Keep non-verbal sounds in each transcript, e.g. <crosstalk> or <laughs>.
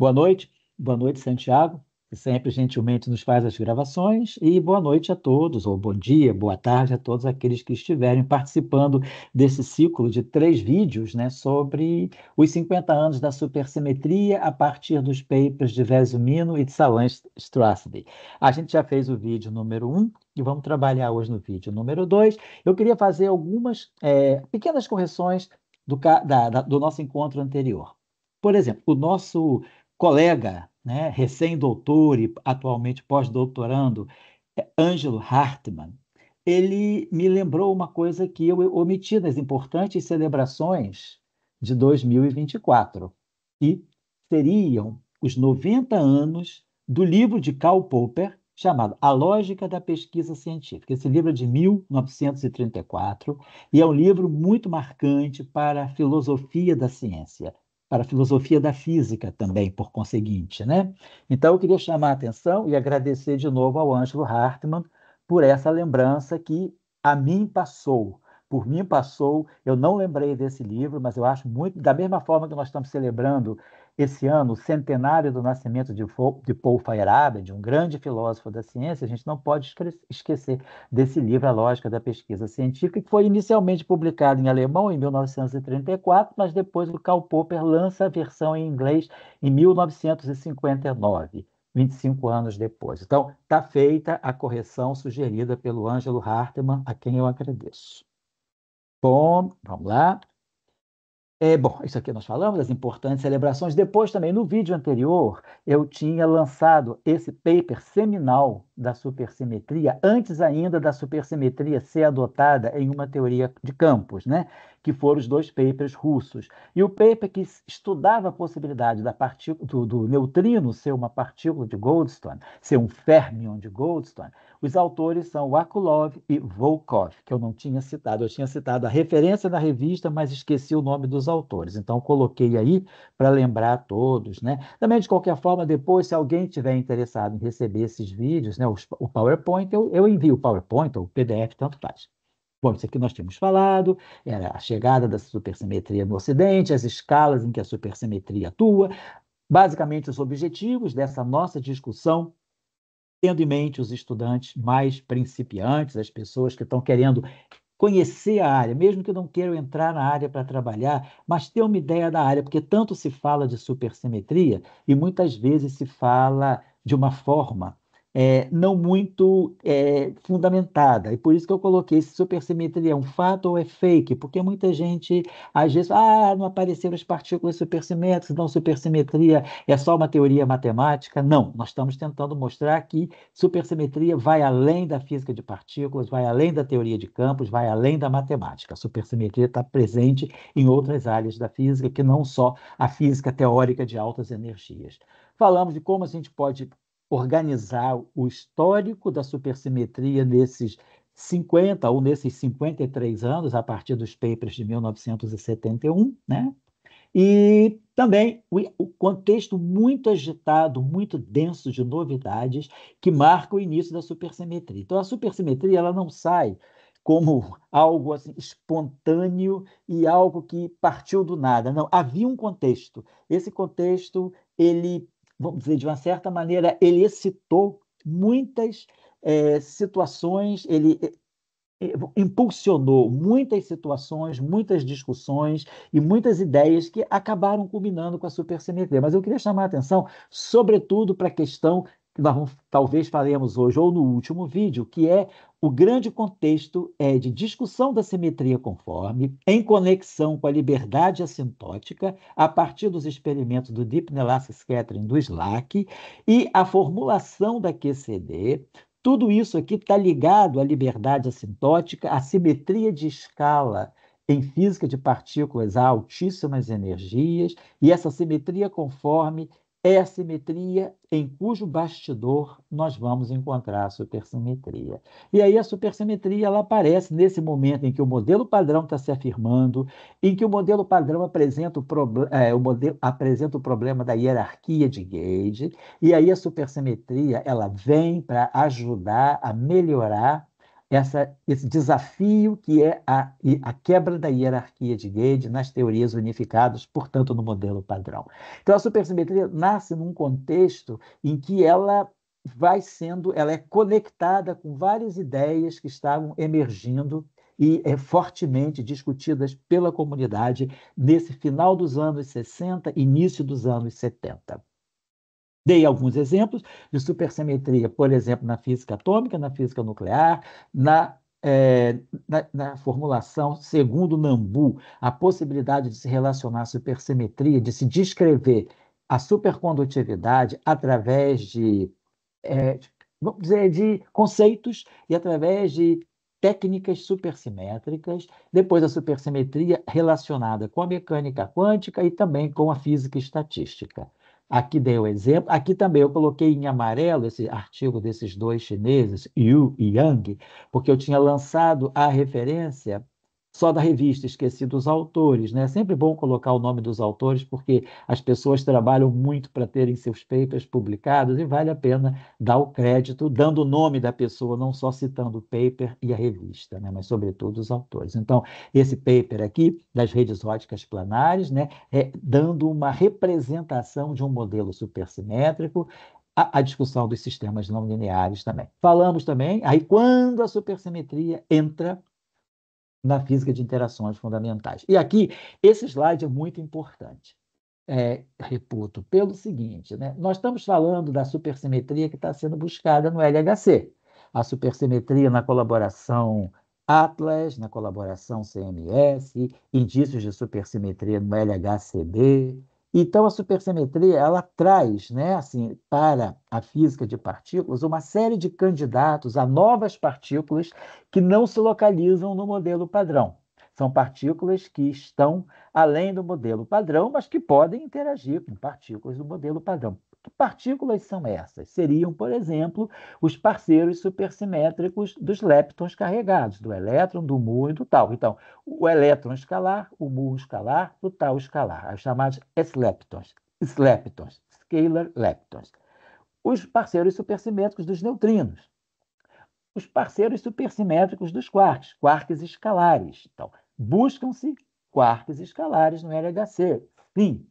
Boa noite, boa noite, Santiago, que sempre gentilmente nos faz as gravações, e boa noite a todos, ou bom dia, boa tarde a todos aqueles que estiverem participando desse ciclo de três vídeos né, sobre os 50 anos da supersimetria a partir dos papers de Vesumino e de Salan Strassby. A gente já fez o vídeo número um, e vamos trabalhar hoje no vídeo número 2. Eu queria fazer algumas é, pequenas correções do, da, da, do nosso encontro anterior. Por exemplo, o nosso colega, né, recém-doutor e atualmente pós-doutorando, Ângelo é Hartmann, ele me lembrou uma coisa que eu omiti nas importantes celebrações de 2024, que seriam os 90 anos do livro de Karl Popper, chamado A Lógica da Pesquisa Científica. Esse livro é de 1934 e é um livro muito marcante para a filosofia da ciência para a filosofia da física também, por conseguinte. Né? Então, eu queria chamar a atenção e agradecer de novo ao Ângelo Hartmann por essa lembrança que a mim passou. Por mim passou, eu não lembrei desse livro, mas eu acho muito, da mesma forma que nós estamos celebrando esse ano, o centenário do nascimento de, Paul Feyerabend, de um grande filósofo da ciência, a gente não pode esquecer desse livro, A Lógica da Pesquisa Científica, que foi inicialmente publicado em alemão em 1934, mas depois o Karl Popper lança a versão em inglês em 1959. 25 anos depois. Então, está feita a correção sugerida pelo Ângelo Hartmann, a quem eu agradeço. Bom, vamos lá. É, bom, isso aqui nós falamos das importantes celebrações. Depois, também, no vídeo anterior, eu tinha lançado esse paper seminal da supersimetria, antes ainda da supersimetria ser adotada em uma teoria de campos, né? que foram os dois papers russos. E o paper que estudava a possibilidade da partícula, do, do neutrino ser uma partícula de Goldstone, ser um fermion de Goldstone, os autores são Akulov e Volkov, que eu não tinha citado. Eu tinha citado a referência na revista, mas esqueci o nome dos autores. Então, coloquei aí para lembrar a todos. Né? Também, de qualquer forma, depois, se alguém tiver interessado em receber esses vídeos, né, os, o PowerPoint, eu, eu envio o PowerPoint ou o PDF, tanto faz. Bom, isso aqui nós tínhamos falado, era a chegada da supersimetria no Ocidente, as escalas em que a supersimetria atua, basicamente os objetivos dessa nossa discussão, tendo em mente os estudantes mais principiantes, as pessoas que estão querendo conhecer a área, mesmo que não queiram entrar na área para trabalhar, mas ter uma ideia da área, porque tanto se fala de supersimetria e muitas vezes se fala de uma forma é, não muito é, fundamentada. E por isso que eu coloquei se supersimetria é um fato ou é fake, porque muita gente às vezes, ah, não apareceram as partículas supersimétricas, então supersimetria é só uma teoria matemática. Não, nós estamos tentando mostrar que supersimetria vai além da física de partículas, vai além da teoria de campos, vai além da matemática. A supersimetria está presente em outras áreas da física, que não só a física teórica de altas energias. Falamos de como a gente pode organizar o histórico da supersimetria nesses 50 ou nesses 53 anos, a partir dos papers de 1971, né? E também o contexto muito agitado, muito denso de novidades que marca o início da supersimetria. Então, a supersimetria ela não sai como algo assim, espontâneo e algo que partiu do nada. Não, havia um contexto. Esse contexto ele vamos dizer, de uma certa maneira, ele excitou muitas é, situações, ele é, é, impulsionou muitas situações, muitas discussões e muitas ideias que acabaram culminando com a Super Mas eu queria chamar a atenção, sobretudo, para a questão que nós vamos, talvez faremos hoje ou no último vídeo, que é o grande contexto é de discussão da simetria conforme, em conexão com a liberdade assintótica, a partir dos experimentos do Dipnelas Scattering do SLAC, e a formulação da QCD. Tudo isso aqui está ligado à liberdade assintótica, à simetria de escala em física de partículas a altíssimas energias, e essa simetria conforme é a simetria em cujo bastidor nós vamos encontrar a supersimetria. E aí a supersimetria ela aparece nesse momento em que o modelo padrão está se afirmando, em que o modelo padrão apresenta o, é, o modelo, apresenta o problema da hierarquia de gauge e aí a supersimetria ela vem para ajudar a melhorar essa, esse desafio que é a, a quebra da hierarquia de Gade nas teorias unificadas, portanto, no modelo padrão. Então, a supersimetria nasce num contexto em que ela vai sendo, ela é conectada com várias ideias que estavam emergindo e é fortemente discutidas pela comunidade nesse final dos anos 60, início dos anos 70. Dei alguns exemplos de supersimetria, por exemplo, na física atômica, na física nuclear, na é, na, na, formulação, segundo Nambu, a possibilidade de se relacionar à supersimetria, de se descrever a supercondutividade através de, é, vamos dizer, de conceitos e através de técnicas supersimétricas, depois a supersimetria relacionada com a mecânica quântica e também com a física estatística. Aqui dei o exemplo. Aqui também eu coloquei em amarelo esse artigo desses dois chineses, Yu e Yang, porque eu tinha lançado a referência só da revista, esqueci dos autores. Né? É sempre bom colocar o nome dos autores, porque as pessoas trabalham muito para terem seus papers publicados e vale a pena dar o crédito dando o nome da pessoa, não só citando o paper e a revista, né? mas sobretudo os autores. Então, esse paper aqui, das redes óticas planares, né? é dando uma representação de um modelo supersimétrico, a, discussão dos sistemas não lineares também. Falamos também, aí quando a supersimetria entra na física de interações fundamentais. E aqui, esse slide é muito importante. É, reputo, pelo seguinte, né? nós estamos falando da supersimetria que está sendo buscada no LHC. A supersimetria na colaboração Atlas, na colaboração CMS, indícios de supersimetria no LHCB, então, a supersimetria ela traz né, assim, para a física de partículas uma série de candidatos a novas partículas que não se localizam no modelo padrão. São partículas que estão além do modelo padrão, mas que podem interagir com partículas do modelo padrão. Que partículas são essas? Seriam, por exemplo, os parceiros supersimétricos dos leptons carregados, do elétron, do mu e do tal. Então, o elétron escalar, o mu escalar, o tal escalar, os chamados S-leptons, S-leptons, scalar leptons. Os parceiros supersimétricos dos neutrinos, os parceiros supersimétricos dos quarks, quarks escalares. Então, buscam-se quarks escalares no LHC. Fim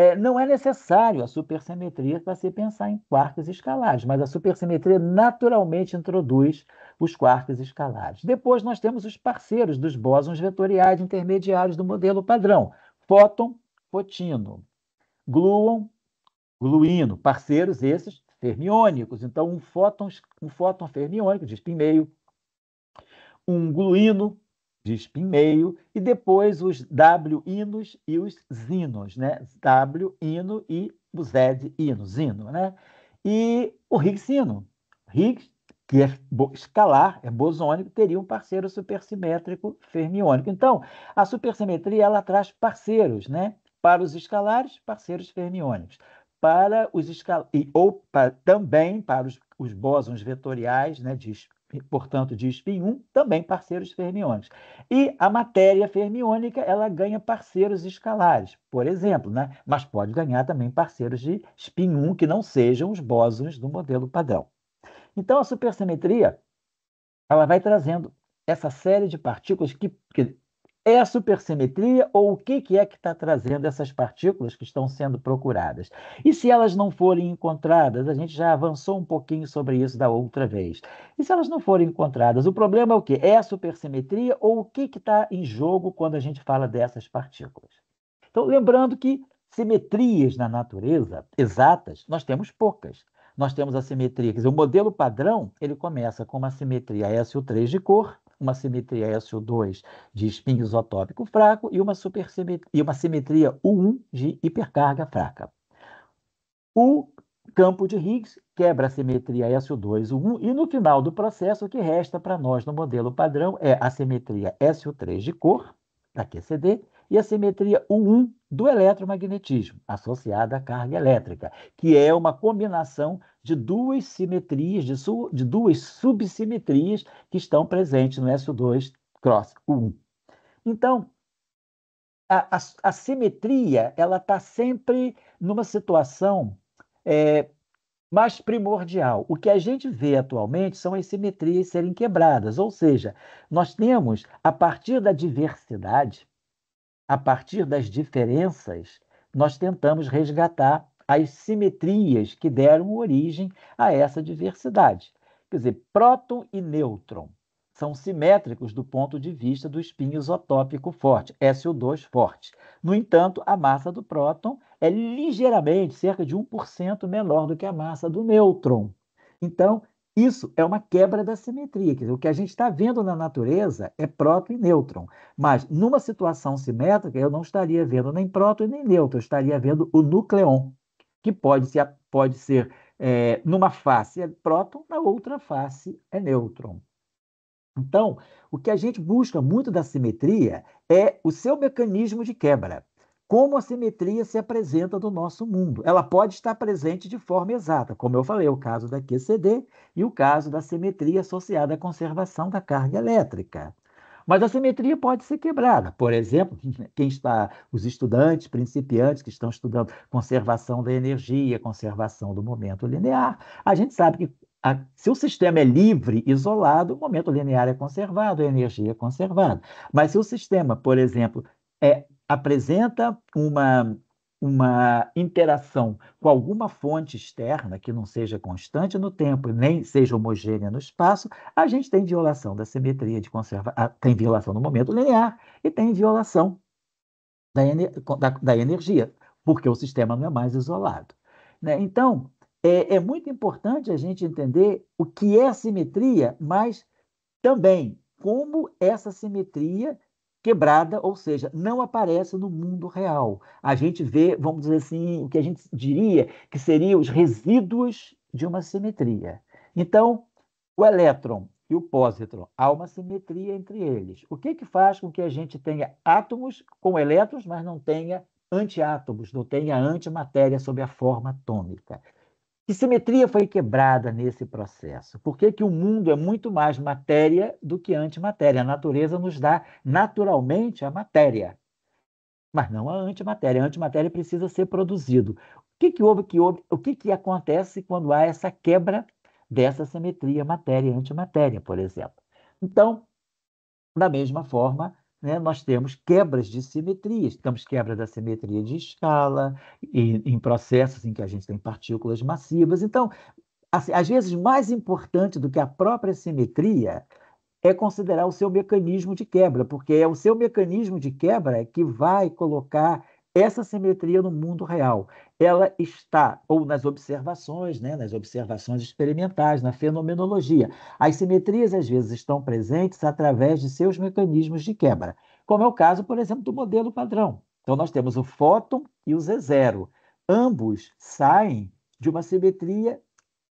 é, não é necessário a supersimetria para se pensar em quarks escalares, mas a supersimetria naturalmente introduz os quarks escalares. Depois nós temos os parceiros dos bósons vetoriais intermediários do modelo padrão: fóton, fotino, gluon, gluino. parceiros esses fermiônicos. Então, um fóton, um fóton fermiônico de spin meio, um gluino disp meio, e depois os W hinos e os zinos, né? W ino e o Z ino zino, né? E o Higgs hino. Higgs, que é escalar, é bosônico, teria um parceiro supersimétrico fermiônico. Então, a supersimetria ela traz parceiros, né? Para os escalares, parceiros fermiônicos. Para os escal... e, ou também para os, os bósons vetoriais, né? Disp portanto, de spin 1, também parceiros fermiões E a matéria fermiônica, ela ganha parceiros escalares, por exemplo, né? mas pode ganhar também parceiros de spin 1 que não sejam os bósons do modelo padrão. Então, a supersimetria ela vai trazendo essa série de partículas que, que é a supersimetria ou o que, que é que está trazendo essas partículas que estão sendo procuradas. E se elas não forem encontradas, a gente já avançou um pouquinho sobre isso da outra vez. E se elas não forem encontradas, o problema é o que? É a supersimetria ou o que está em jogo quando a gente fala dessas partículas? Então, lembrando que simetrias na natureza exatas, nós temos poucas nós temos a simetria. Quer dizer, o modelo padrão ele começa com uma simetria SU3 de cor, uma simetria SO2 de espinho isotópico fraco e uma, e uma simetria U1 de hipercarga fraca. O campo de Higgs quebra a simetria SO2, U1, e no final do processo, o que resta para nós no modelo padrão é a simetria SO3 de cor, da QCD, e a simetria U1 do eletromagnetismo, associada à carga elétrica, que é uma combinação de duas simetrias, de, su, de duas subsimetrias que estão presentes no su 2 cross U1. Então, a, a, a simetria ela está sempre numa situação é, mais primordial. O que a gente vê atualmente são as simetrias serem quebradas, ou seja, nós temos, a partir da diversidade, a partir das diferenças, nós tentamos resgatar as simetrias que deram origem a essa diversidade. Quer dizer, próton e nêutron são simétricos do ponto de vista do espinho isotópico forte, SO2 forte. No entanto, a massa do próton é ligeiramente, cerca de 1% menor do que a massa do nêutron. Então, isso é uma quebra da simetria. Dizer, o que a gente está vendo na natureza é próton e nêutron. Mas, numa situação simétrica, eu não estaria vendo nem próton nem nêutron, eu estaria vendo o núcleon, que pode ser, pode ser é, numa face é próton, na outra face é nêutron. Então, o que a gente busca muito da simetria é o seu mecanismo de quebra como a simetria se apresenta no nosso mundo. Ela pode estar presente de forma exata, como eu falei, o caso da QCD e o caso da simetria associada à conservação da carga elétrica. Mas a simetria pode ser quebrada. Por exemplo, <laughs> quem está, os estudantes principiantes que estão estudando conservação da energia, conservação do momento linear, a gente sabe que a, se o sistema é livre, isolado, o momento linear é conservado, a energia é conservada. Mas se o sistema, por exemplo, é apresenta uma, uma interação com alguma fonte externa que não seja constante no tempo nem seja homogênea no espaço, a gente tem violação da simetria de conservação, ah, tem violação no momento linear e tem violação da, da, da energia, porque o sistema não é mais isolado. Né? Então, é, é, muito importante a gente entender o que é simetria, mas também como essa simetria quebrada, ou seja, não aparece no mundo real. A gente vê, vamos dizer assim, o que a gente diria que seriam os resíduos de uma simetria. Então, o elétron e o pósitron, há uma simetria entre eles. O que, que faz com que a gente tenha átomos com elétrons, mas não tenha antiátomos, não tenha antimatéria sob a forma atômica? Que simetria foi quebrada nesse processo? Por que, que o mundo é muito mais matéria do que antimatéria? A natureza nos dá naturalmente a matéria, mas não a antimatéria. A antimatéria precisa ser produzido. O que, que houve que houve, o que, que acontece quando há essa quebra dessa simetria matéria-antimatéria, por exemplo? Então, da mesma forma, né, nós temos quebras de simetrias. Temos quebra da simetria de escala, e, em processos em que a gente tem partículas massivas. Então, assim, às vezes, mais importante do que a própria simetria é considerar o seu mecanismo de quebra, porque é o seu mecanismo de quebra que vai colocar essa simetria no mundo real. Ela está, ou nas observações, né, nas observações experimentais, na fenomenologia. As simetrias, às vezes, estão presentes através de seus mecanismos de quebra, como é o caso, por exemplo, do modelo padrão. Então, nós temos o fóton e o Z0. Ambos saem de uma simetria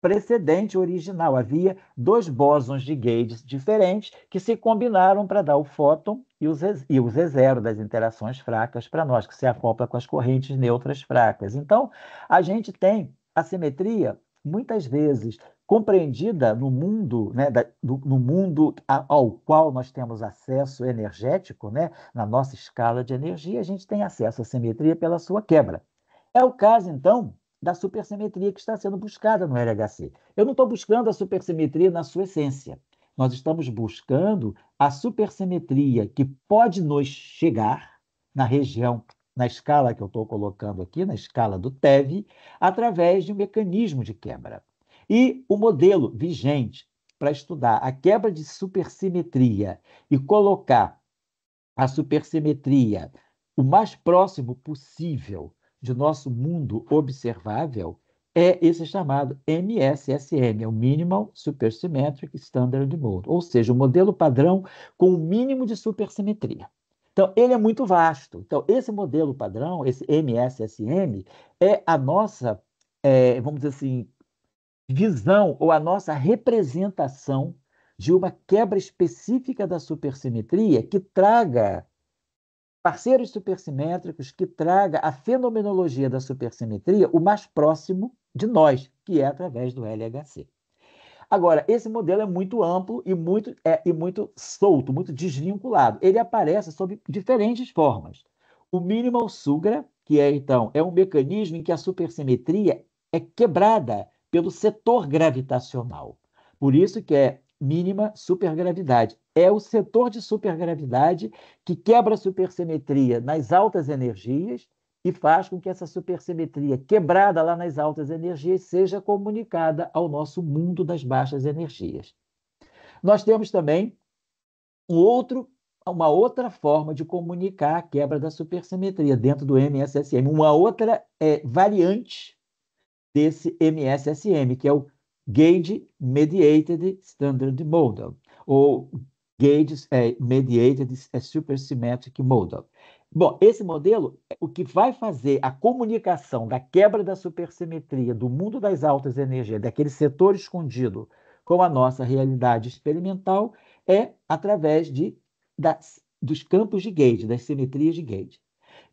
precedente original. Havia dois bósons de Gauge diferentes que se combinaram para dar o fóton e o, Z, e o Z0 das interações fracas para nós, que se acopla com as correntes neutras fracas. Então, a gente tem a simetria, muitas vezes, compreendida no mundo, né, da, do, no mundo ao qual nós temos acesso energético, né, na nossa escala de energia, a gente tem acesso à simetria pela sua quebra. É o caso, então, da supersimetria que está sendo buscada no LHC. Eu não estou buscando a supersimetria na sua essência. Nós estamos buscando a supersimetria que pode nos chegar na região, na escala que eu estou colocando aqui, na escala do TEV, através de um mecanismo de quebra. E o modelo vigente para estudar a quebra de supersimetria e colocar a supersimetria o mais próximo possível de nosso mundo observável é esse chamado MSSM, é o Minimal Supersymmetric Standard Mode, ou seja, o modelo padrão com o mínimo de supersimetria. Então, ele é muito vasto. Então, esse modelo padrão, esse MSSM, é a nossa, é, vamos dizer assim, visão ou a nossa representação de uma quebra específica da supersimetria que traga parceiros supersimétricos que traga a fenomenologia da supersimetria o mais próximo de nós, que é através do LHC. Agora, esse modelo é muito amplo e muito, é, e muito solto, muito desvinculado. Ele aparece sob diferentes formas. O minimal sugra, que é então é um mecanismo em que a supersimetria é quebrada pelo setor gravitacional. Por isso que é mínima supergravidade. É o setor de supergravidade que quebra a supersimetria nas altas energias e faz com que essa supersimetria quebrada lá nas altas energias seja comunicada ao nosso mundo das baixas energias. Nós temos também um outro, uma outra forma de comunicar a quebra da supersimetria dentro do MSSM, uma outra é, variante desse MSSM, que é o Gauge Mediated Standard Model, ou Gauge é, Mediated é, Supersymmetric Model. Bom, esse modelo, o que vai fazer a comunicação da quebra da supersimetria do mundo das altas energias, daquele setor escondido, com a nossa realidade experimental, é através de, das, dos campos de Gauge, das simetrias de Gauge.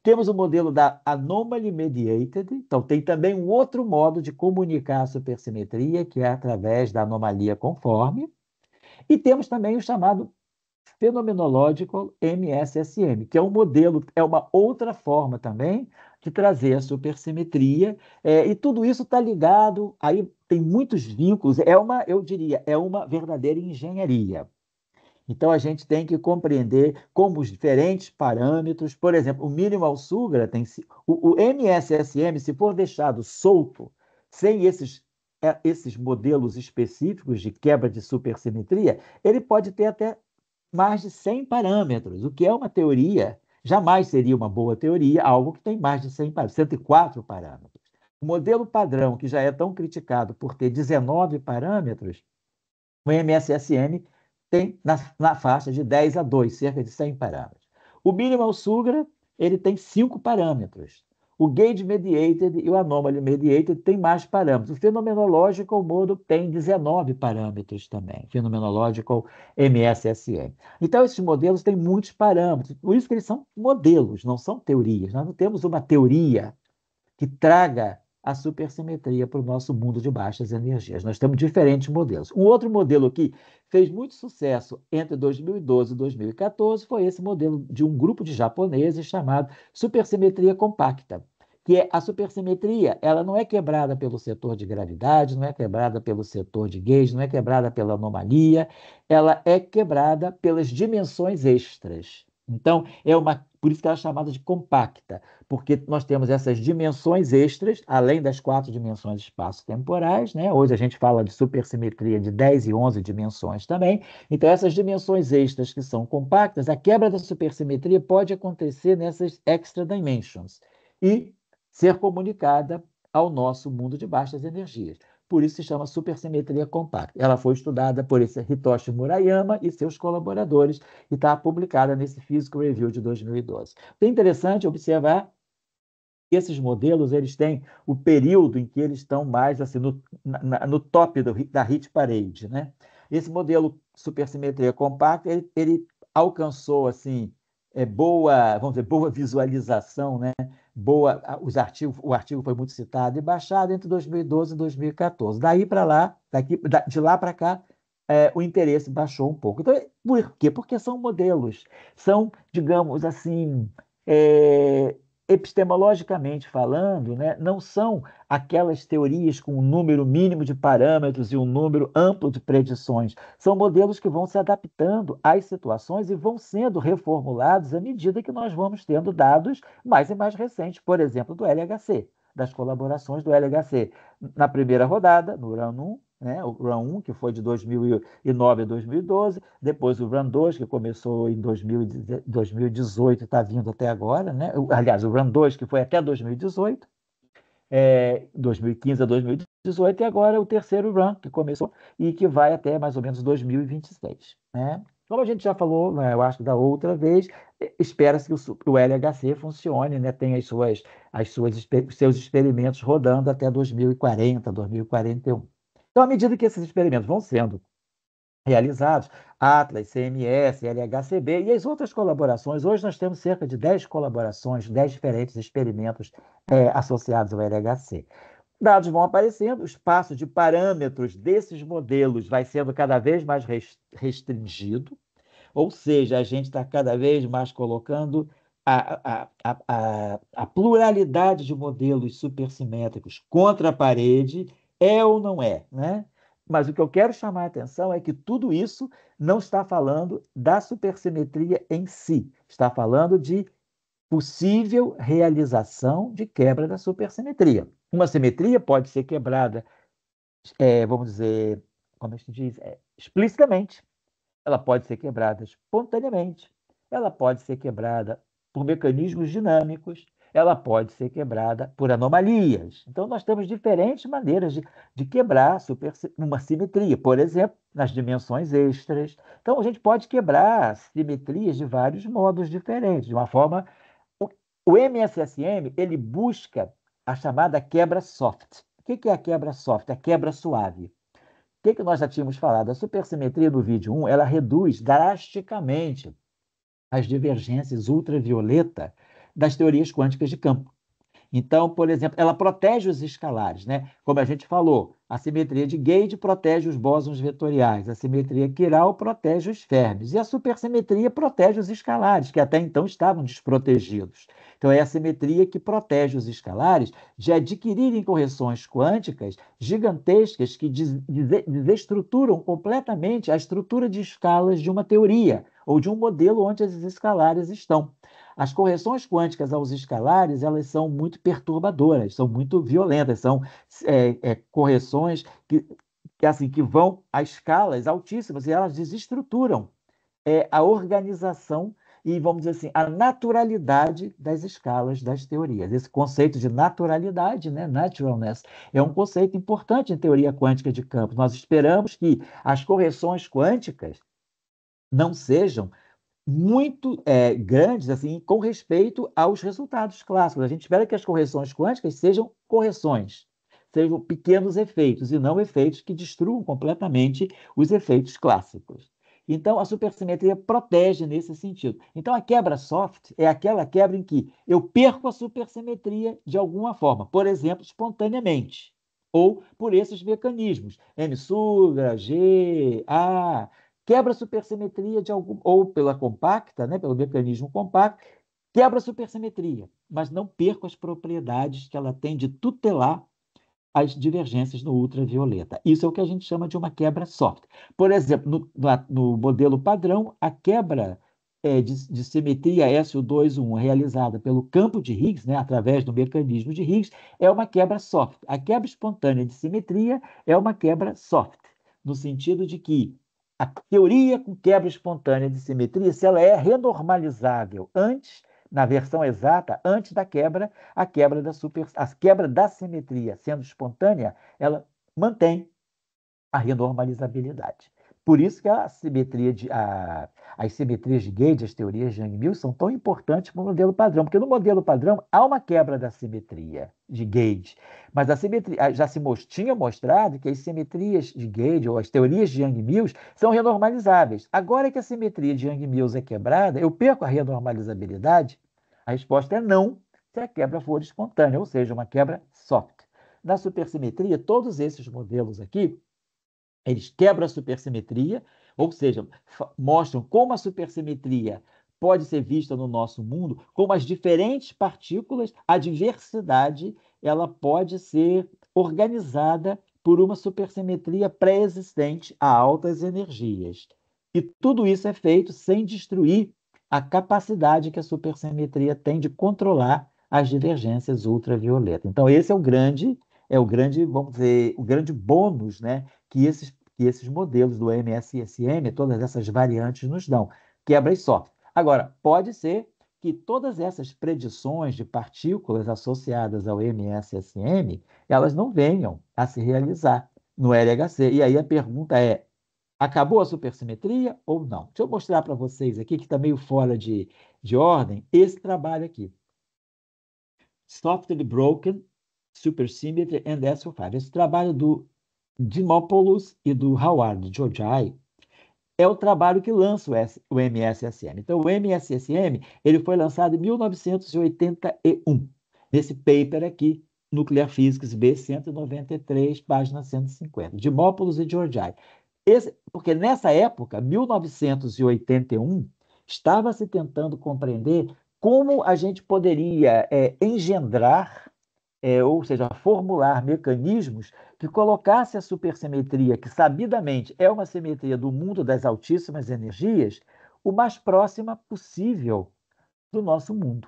Temos o modelo da Anomaly Mediated, então tem também um outro modo de comunicar a supersimetria, que é através da anomalia conforme. E temos também o chamado Phenomenological MSSM, que é um modelo, é uma outra forma também de trazer a supersimetria, é, e tudo isso está ligado, aí tem muitos vínculos, é uma, eu diria, é uma verdadeira engenharia. Então a gente tem que compreender como os diferentes parâmetros, por exemplo, o mínimo sugra tem o, o MSSM, se for deixado solto, sem esses é, esses modelos específicos de quebra de supersimetria, ele pode ter até mais de 100 parâmetros, o que é uma teoria, jamais seria uma boa teoria, algo que tem mais de 100 parâmetros, 104 parâmetros. O modelo padrão, que já é tão criticado por ter 19 parâmetros, o MSSM tem na, na faixa de 10 a 2, cerca de 100 parâmetros. O minimal é Sugra, ele tem 5 parâmetros. O gauge mediated e o anomaly mediated têm mais parâmetros. O fenomenológico modo tem 19 parâmetros também, fenomenológico MSSM. Então, esses modelos têm muitos parâmetros, por isso que eles são modelos, não são teorias. Nós não temos uma teoria que traga a supersimetria para o nosso mundo de baixas energias. Nós temos diferentes modelos. Um outro modelo que fez muito sucesso entre 2012 e 2014 foi esse modelo de um grupo de japoneses chamado supersimetria compacta, que é a supersimetria, ela não é quebrada pelo setor de gravidade, não é quebrada pelo setor de gauge, não é quebrada pela anomalia, ela é quebrada pelas dimensões extras. Então, é uma, por isso que ela é chamada de compacta, porque nós temos essas dimensões extras, além das quatro dimensões espaço-temporais, né? Hoje a gente fala de supersimetria de 10 e 11 dimensões também. Então, essas dimensões extras que são compactas, a quebra da supersimetria pode acontecer nessas extra dimensions e ser comunicada ao nosso mundo de baixas energias por isso se chama supersimetria compacta. Ela foi estudada por esse Hitoshi Murayama e seus colaboradores e está publicada nesse Physical Review de 2012. É interessante observar que esses modelos eles têm o período em que eles estão mais assim no, na, no top do, da hit parade, né? Esse modelo supersimetria compacta ele, ele alcançou assim é, boa, vamos dizer, boa visualização, né? boa, os artigos, o artigo foi muito citado e baixado entre 2012 e 2014. Daí para lá, daqui, de lá para cá, é, o interesse baixou um pouco. Então, por quê? Porque são modelos, são, digamos assim, é, epistemologicamente falando, né, não são aquelas teorias com um número mínimo de parâmetros e um número amplo de predições. São modelos que vão se adaptando às situações e vão sendo reformulados à medida que nós vamos tendo dados mais e mais recentes, por exemplo, do LHC, das colaborações do LHC. Na primeira rodada, no Urano 1, né? o RAN 1, que foi de 2009 a 2012, depois o RAN 2, que começou em 2018 e está vindo até agora, né? aliás, o RAN 2, que foi até 2018, é, 2015 a 2018, e agora o terceiro RAN, que começou e que vai até mais ou menos 2026. Né? Como a gente já falou, né, eu acho, da outra vez, é, espera-se que o, o LHC funcione, né, tenha as suas, as suas, seus experimentos rodando até 2040, 2041. Então, à medida que esses experimentos vão sendo realizados, Atlas, CMS, LHCb e as outras colaborações, hoje nós temos cerca de 10 colaborações, 10 diferentes experimentos é, associados ao LHC. Dados vão aparecendo, o espaço de parâmetros desses modelos vai sendo cada vez mais restringido, ou seja, a gente está cada vez mais colocando a, a, a, a, pluralidade de modelos supersimétricos contra a parede é ou não é, né? Mas o que eu quero chamar a atenção é que tudo isso não está falando da supersimetria em si, está falando de possível realização de quebra da supersimetria. Uma simetria pode ser quebrada, é, vamos dizer, como gente é diz, é, explicitamente. Ela pode ser quebrada espontaneamente. Ela pode ser quebrada por mecanismos dinâmicos ela pode ser quebrada por anomalias. Então, nós temos diferentes maneiras de, de quebrar super, uma simetria, por exemplo, nas dimensões extras. Então, a gente pode quebrar simetrias de vários modos diferentes, de uma forma. O, o MSSM ele busca a chamada quebra soft. O que é a quebra soft? A quebra suave. O que, é que nós já tínhamos falado? A supersimetria do vídeo 1 ela reduz drasticamente as divergências ultravioleta das teorias quânticas de campo. Então, por exemplo, ela protege os escalares, né? Como a gente falou, a simetria de Gauge protege os bósons vetoriais, a simetria quiral protege os fermes e a supersimetria protege os escalares, que até então estavam desprotegidos. Então, é a simetria que protege os escalares de adquirirem correções quânticas gigantescas que desestruturam completamente a estrutura de escalas de uma teoria ou de um modelo onde as escalares estão. As correções quânticas aos escalares, elas são muito perturbadoras, são muito violentas, são é, é, correções que, que, assim, que vão a escalas altíssimas e elas desestruturam é, a organização e, vamos dizer assim, a naturalidade das escalas das teorias. Esse conceito de naturalidade, né, naturalness, é um conceito importante em teoria quântica de campos. Nós esperamos que as correções quânticas não sejam muito é, grandes, assim, com respeito aos resultados clássicos. A gente espera que as correções quânticas sejam correções, sejam pequenos efeitos e não efeitos que destruam completamente os efeitos clássicos. Então, a supersimetria protege nesse sentido. Então, a quebra soft é aquela quebra em que eu perco a supersimetria de alguma forma, por exemplo, espontaneamente, ou por esses mecanismos, M-SUGA, G, A, quebra a supersimetria de algum, ou pela compacta, né, pelo mecanismo compacto, quebra a supersimetria, mas não perco as propriedades que ela tem de tutelar as divergências no ultravioleta. Isso é o que a gente chama de uma quebra soft. Por exemplo, no, no modelo padrão, a quebra é, de, de, simetria SU21 realizada pelo campo de Higgs, né, através do mecanismo de Higgs, é uma quebra soft. A quebra espontânea de simetria é uma quebra soft, no sentido de que a teoria com quebra espontânea de simetria, se ela é renormalizável antes, na versão exata, antes da quebra, a quebra da, super, a quebra da simetria sendo espontânea, ela mantém a renormalizabilidade. Por isso que a simetria de, a, as simetrias de Gauge, as teorias de Yang-Mills, são tão importantes para o modelo padrão, porque no modelo padrão há uma quebra da simetria de Gauge, mas a simetria, já se tinha mostrado que as simetrias de Gauge, ou as teorias de Yang-Mills, são renormalizáveis. Agora que a simetria de Yang-Mills é quebrada, eu perco a renormalizabilidade? A resposta é não, se a quebra for espontânea, ou seja, uma quebra soft. Na supersimetria, todos esses modelos aqui eles quebram a supersimetria, ou seja, mostram como a supersimetria pode ser vista no nosso mundo, como as diferentes partículas, a diversidade, ela pode ser organizada por uma supersimetria pré-existente a altas energias. E tudo isso é feito sem destruir a capacidade que a supersimetria tem de controlar as divergências ultravioleta. Então, esse é o grande é o grande, vamos dizer, o grande bônus né, que, esses, que esses modelos do MSSM, todas essas variantes nos dão, que é sofre. Soft. Agora, pode ser que todas essas predições de partículas associadas ao MSSM, elas não venham a se realizar no LHC. E aí a pergunta é, acabou a supersimetria ou não? Deixa eu mostrar para vocês aqui, que está meio fora de, de ordem, esse trabalho aqui. Softly Broken Supersymmetry and SO5. Esse trabalho do Dimopoulos e do Howard Georgiai é o trabalho que lança o MSSM. Então, o MSSM ele foi lançado em 1981, nesse paper aqui, Nuclear Physics B193, página 150, Dimopoulos e Georgiai. Esse, porque nessa época, 1981, estava se tentando compreender como a gente poderia é, engendrar é, ou seja, formular mecanismos que colocasse a supersimetria, que sabidamente é uma simetria do mundo das altíssimas energias, o mais próxima possível do nosso mundo.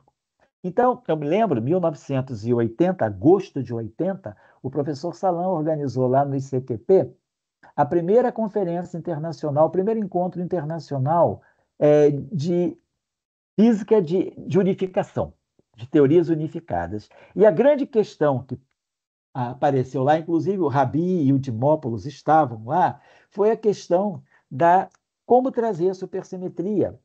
Então, eu me lembro, 1980, agosto de 80, o professor Salão organizou lá no ICTP a primeira conferência internacional, o primeiro encontro internacional é, de física de, de unificação de teorias unificadas. E a grande questão que apareceu lá, inclusive o Rabi e o Dimópolis estavam lá, foi a questão da como trazer a supersimetria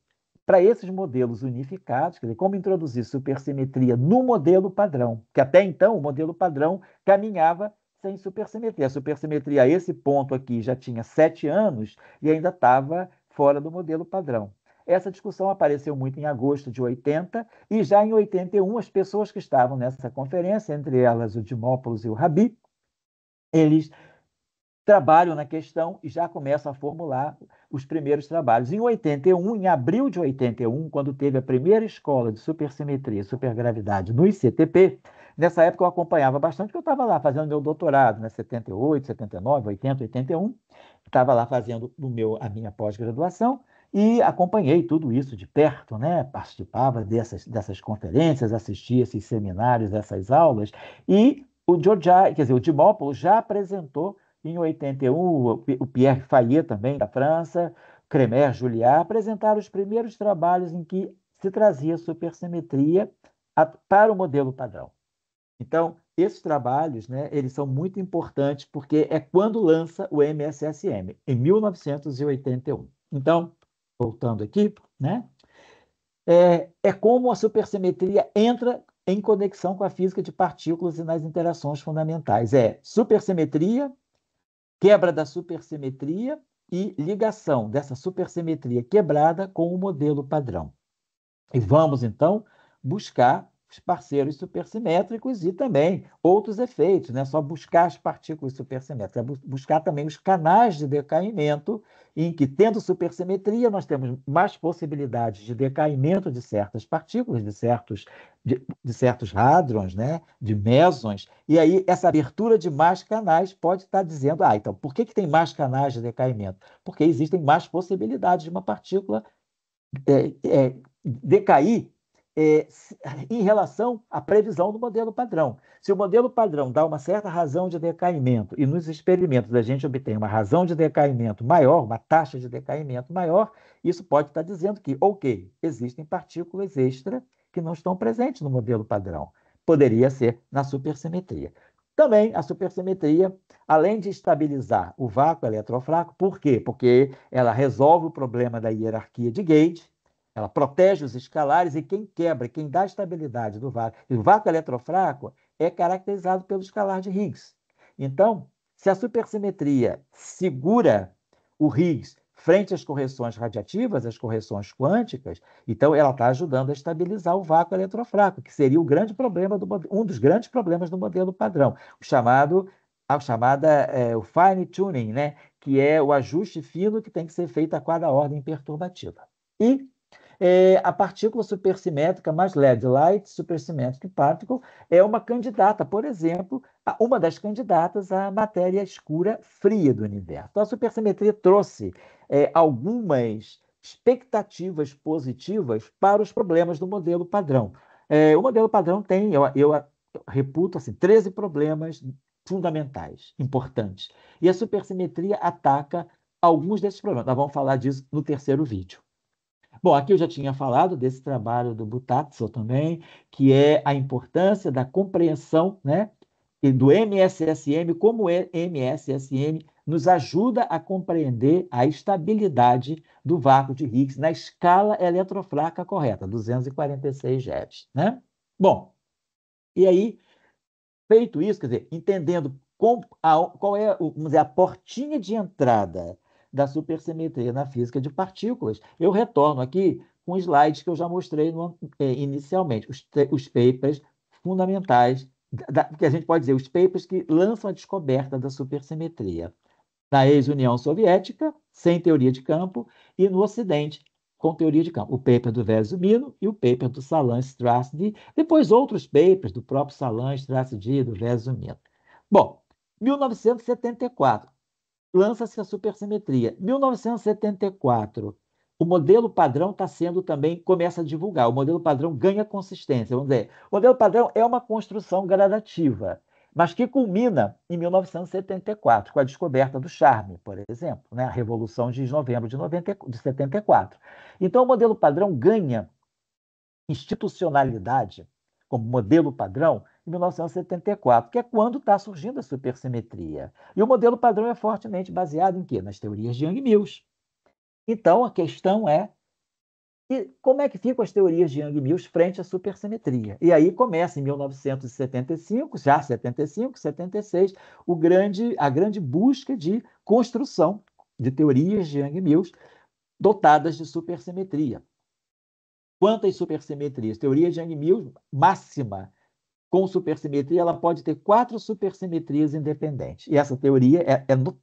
para esses modelos unificados, quer dizer, como introduzir supersimetria no modelo padrão, que até então o modelo padrão caminhava sem supersimetria. A supersimetria a esse ponto aqui já tinha sete anos e ainda estava fora do modelo padrão. Essa discussão apareceu muito em agosto de 80 e já em 81 as pessoas que estavam nessa conferência, entre elas o Dimópolis e o Rabi, eles trabalham na questão e já começam a formular os primeiros trabalhos. Em 81, em abril de 81, quando teve a primeira escola de supersimetria e supergravidade no ICTP, nessa época eu acompanhava bastante, porque eu estava lá fazendo meu doutorado, né, 78, 79, 80, 81, estava lá fazendo o meu, a minha pós-graduação, e acompanhei tudo isso de perto, né? participava dessas, dessas conferências, assistia esses seminários, essas aulas, e o Georgia, quer dizer, o Dimópolo já apresentou em 81, o Pierre Fayet também da França, Cremer Juliard, apresentaram os primeiros trabalhos em que se trazia supersimetria para o modelo padrão. Então, esses trabalhos, né, eles são muito importantes porque é quando lança o MSSM, em 1981. Então, voltando aqui, né? É, é como a supersimetria entra em conexão com a física de partículas e nas interações fundamentais. É supersimetria, quebra da supersimetria e ligação dessa supersimetria quebrada com o modelo padrão. E vamos, então, buscar parceiros supersimétricos e também outros efeitos, não é só buscar as partículas supersimétricas, é buscar também os canais de decaimento, em que, tendo supersimetria, nós temos mais possibilidades de decaimento de certas partículas, de certos, de, de certos hadrons, né? de mesons, e aí essa abertura de mais canais pode estar dizendo, ah, então, por que, que tem mais canais de decaimento? Porque existem mais possibilidades de uma partícula é, é, decair é, em relação à previsão do modelo padrão. Se o modelo padrão dá uma certa razão de decaimento e nos experimentos a gente obtém uma razão de decaimento maior, uma taxa de decaimento maior, isso pode estar dizendo que, ok, existem partículas extra que não estão presentes no modelo padrão. Poderia ser na supersimetria. Também a supersimetria, além de estabilizar o vácuo eletrofraco, por quê? Porque ela resolve o problema da hierarquia de Gauge, ela protege os escalares e quem quebra, quem dá estabilidade do vácuo. E o vácuo eletrofraco é caracterizado pelo escalar de Higgs. Então, se a supersimetria segura o Higgs frente às correções radiativas, às correções quânticas, então ela está ajudando a estabilizar o vácuo eletrofraco, que seria o grande problema do, um dos grandes problemas do modelo padrão, o chamado a chamada é, o fine tuning, né? que é o ajuste fino que tem que ser feito a cada ordem perturbativa. E é, a partícula supersimétrica mais LED, Light Supersymmetric Particle, é uma candidata, por exemplo, a, uma das candidatas à matéria escura fria do universo. Então, a supersimetria trouxe é, algumas expectativas positivas para os problemas do modelo padrão. É, o modelo padrão tem, eu, eu, eu reputo, assim, 13 problemas fundamentais, importantes. E a supersimetria ataca alguns desses problemas. Nós vamos falar disso no terceiro vídeo. Bom, aqui eu já tinha falado desse trabalho do Butatso também, que é a importância da compreensão né, do MSSM, como o é MSSM nos ajuda a compreender a estabilidade do vácuo de Higgs na escala eletrofraca correta, 246 GeV. Né? Bom, e aí, feito isso, quer dizer, entendendo qual, é dizer, a portinha de entrada da supersimetria na física de partículas. Eu retorno aqui com slides que eu já mostrei no, eh, inicialmente, os, os papers fundamentais, da, que a gente pode dizer, os papers que lançam a descoberta da supersimetria. Na ex-União Soviética, sem teoria de campo, e no Ocidente, com teoria de campo. O paper do Vesumino e o paper do Salan Strasdi, depois outros papers do próprio Salan Strasdi e do Vesumino. Bom, 1974, lança-se a supersimetria. 1974, o modelo padrão está sendo também, começa a divulgar, o modelo padrão ganha consistência, vamos dizer. O modelo padrão é uma construção gradativa, mas que culmina em 1974, com a descoberta do charme, por exemplo, né? a Revolução de novembro de, 90, de 74. Então, o modelo padrão ganha institucionalidade como modelo padrão em 1974, que é quando está surgindo a supersimetria. E o modelo padrão é fortemente baseado em quê? Nas teorias de Young-Mills. Então, a questão é e como é que ficam as teorias de Young-Mills frente à supersimetria? E aí começa em 1975, já 75, 76, o grande, a grande busca de construção de teorias de Young-Mills dotadas de supersimetria. Quantas supersimetrias? Teoria de Young-Mills máxima com supersimetria, ela pode ter quatro supersimetrias independentes. E essa teoria é, é not,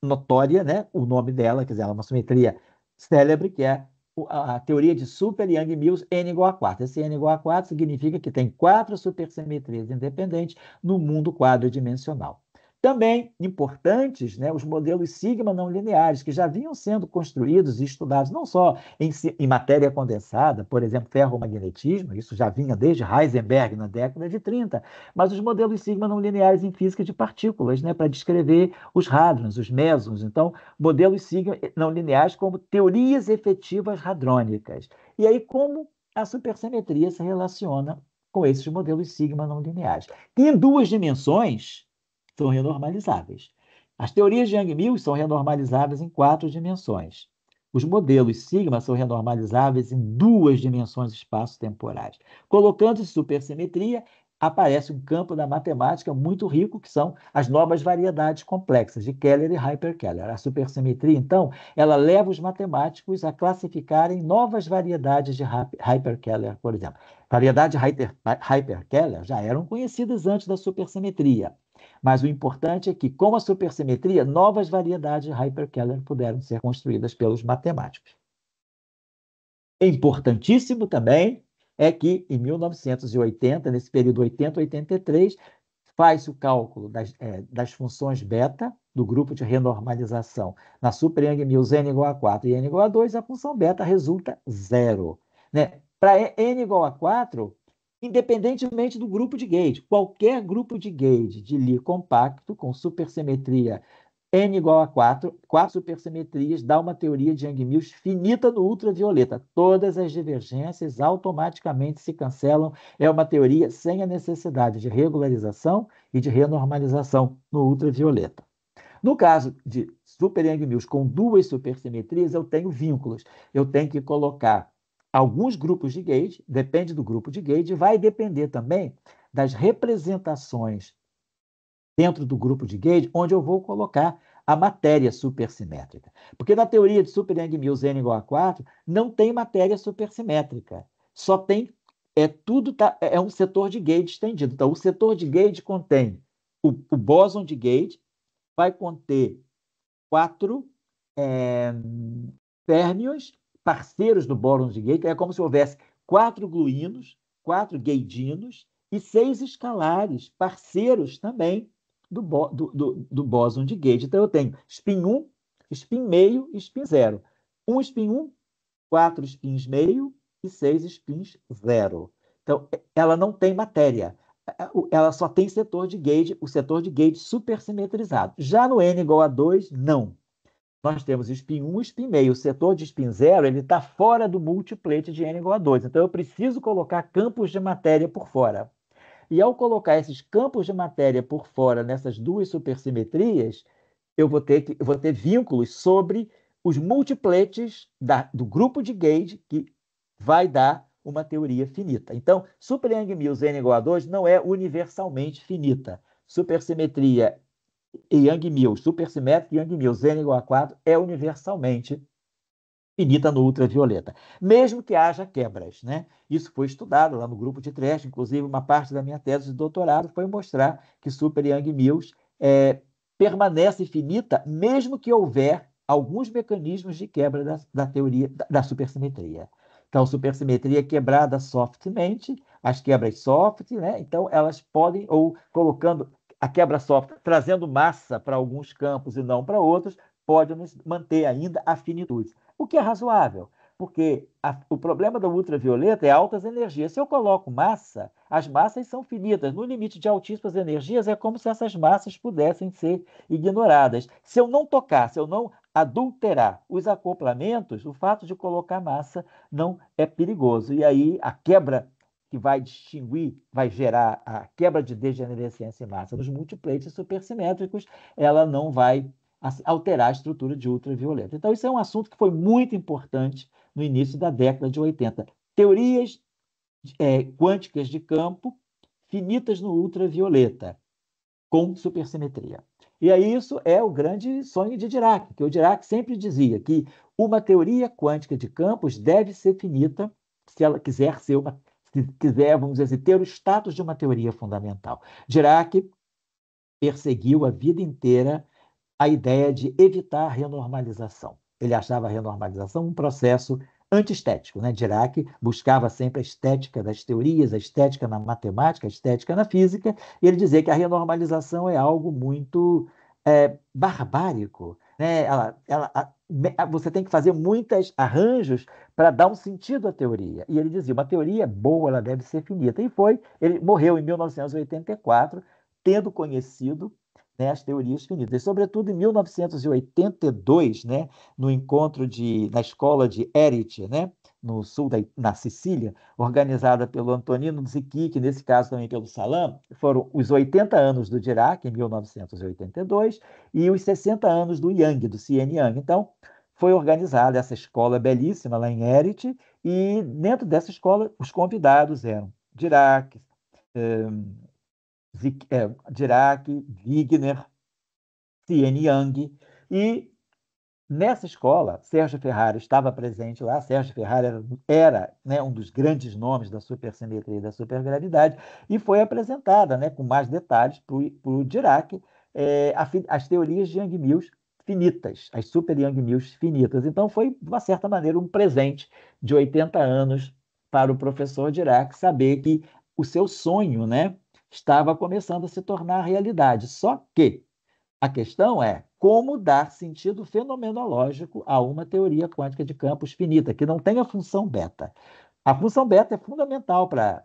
notória, né? o nome dela, quer dizer, ela é uma simetria célebre, que é a teoria de Super Young Mills n igual a 4. Esse n igual a 4 significa que tem quatro supersimetrias independentes no mundo quadridimensional. Também importantes né, os modelos sigma não lineares, que já vinham sendo construídos e estudados não só em, em matéria condensada, por exemplo, ferromagnetismo, isso já vinha desde Heisenberg na década de 30, mas os modelos sigma não lineares em física de partículas, né, para descrever os hadrons, os mesons. Então, modelos sigma não lineares como teorias efetivas hadrônicas. E aí, como a supersimetria se relaciona com esses modelos sigma não lineares? Tem duas dimensões são renormalizáveis. As teorias de Yang-Mills são renormalizáveis em quatro dimensões. Os modelos sigma são renormalizáveis em duas dimensões espaço-temporais. Colocando-se supersimetria, aparece um campo da matemática muito rico, que são as novas variedades complexas de Keller e Hyperkeller. A supersimetria, então, ela leva os matemáticos a classificarem novas variedades de Hyperkeller, por exemplo. Variedades de Hyperkeller já eram conhecidas antes da supersimetria. Mas o importante é que, com a supersimetria, novas variedades de Hyperkeller puderam ser construídas pelos matemáticos. Importantíssimo também é que, em 1980, nesse período 80-83, faz o cálculo das, é, das, funções beta do grupo de renormalização na super mills n igual a 4 e n igual a 2, a função beta resulta zero. Né? Para n igual a 4, independentemente do grupo de Gauge. Qualquer grupo de Gauge de Lie compacto com supersimetria n igual a 4, quatro supersimetrias dá uma teoria de Young-Mills finita no ultravioleta. Todas as divergências automaticamente se cancelam. É uma teoria sem a necessidade de regularização e de renormalização no ultravioleta. No caso de super Young-Mills com duas supersimetrias, eu tenho vínculos. Eu tenho que colocar alguns grupos de gays, depende do grupo de gays, e vai depender também das representações dentro do grupo de gays, onde eu vou colocar a matéria supersimétrica. Porque na teoria de super Yang Mills n igual a 4, não tem matéria supersimétrica. Só tem. É tudo tá, é, é um setor de gauge estendido. Então, o setor de gauge contém o, o bóson de gauge, vai conter quatro é, parceiros do Bórum de Gay, é como se houvesse quatro gluínos, quatro gaidinos e seis escalares, parceiros também do, bo, do, do, do bóson de Gage. Então, eu tenho spin 1, spin meio e spin zero. Um spin 1, quatro spins meio e seis spins zero. Então, ela não tem matéria. Ela só tem setor de gauge o setor de Gage supersimetrizado. Já no N igual a 2, não nós temos spin 1 e spin meio. O setor de spin zero está fora do multiplete de n igual a 2. Então, eu preciso colocar campos de matéria por fora. E ao colocar esses campos de matéria por fora nessas duas supersimetrias, eu vou ter, que, eu vou ter vínculos sobre os multipletes da, do grupo de gauge que vai dar uma teoria finita. Então, super Young-Mills n igual a 2 não é universalmente finita. Supersimetria e Yang Mill, supersimétrico Yang mills n é igual a 4, é universalmente finita no ultravioleta, mesmo que haja quebras. Né? Isso foi estudado lá no grupo de Trieste, inclusive uma parte da minha tese de doutorado foi mostrar que super Yang Mills é, permanece finita, mesmo que houver alguns mecanismos de quebra da, da teoria da, da supersimetria. Então, supersimetria é quebrada softmente, as quebras soft, né? então elas podem, ou colocando a quebra só trazendo massa para alguns campos e não para outros, pode nos manter ainda a finitude, o que é razoável, porque a, o problema da ultravioleta é altas energias. Se eu coloco massa, as massas são finitas. No limite de altíssimas energias, é como se essas massas pudessem ser ignoradas. Se eu não tocar, se eu não adulterar os acoplamentos, o fato de colocar massa não é perigoso. E aí a quebra que vai distinguir, vai gerar a quebra de degenerescência em massa nos multiplates supersimétricos, ela não vai alterar a estrutura de ultravioleta. Então, isso é um assunto que foi muito importante no início da década de 80. Teorias é, quânticas de campo finitas no ultravioleta, com supersimetria. E aí isso é o grande sonho de Dirac, que o Dirac sempre dizia que uma teoria quântica de campos deve ser finita se ela quiser ser uma quiser vamos dizer, assim, ter o status de uma teoria fundamental. Dirac perseguiu a vida inteira a ideia de evitar a renormalização. Ele achava a renormalização um processo antiestético. Né? Dirac buscava sempre a estética das teorias, a estética na matemática, a estética na física, e ele dizia que a renormalização é algo muito é, barbárico. Né? Ela, ela, ah, você tem que fazer muitos arranjos para dar um sentido à teoria. E ele dizia: uma teoria boa, ela deve ser finita. E foi, ele morreu em 1984, tendo conhecido né, as teorias finitas. E, sobretudo, em 1982, né, no encontro de, na escola de Erich, né, no sul, da, na Sicília, organizada pelo Antonino que nesse caso também pelo Salam, foram os 80 anos do Dirac, em 1982, e os 60 anos do Yang, do Cien Yang. Então, foi organizada essa escola belíssima lá em Erit, e dentro dessa escola, os convidados eram Dirac, hum, eh, Zic, Dirac Wigner, Cien Yang, e Nessa escola, Sérgio Ferrari estava presente lá. Sérgio Ferrari era, era né, um dos grandes nomes da supersimetria e da supergravidade, e foi apresentada né, com mais detalhes para o Dirac é, a, as teorias de Young Mills finitas, as super Young Mills finitas. Então, foi, de uma certa maneira, um presente de 80 anos para o professor Dirac saber que o seu sonho né, estava começando a se tornar realidade. Só que a questão é como dar sentido fenomenológico a uma teoria quântica de campos finita, que não tem a função beta. A função beta é fundamental para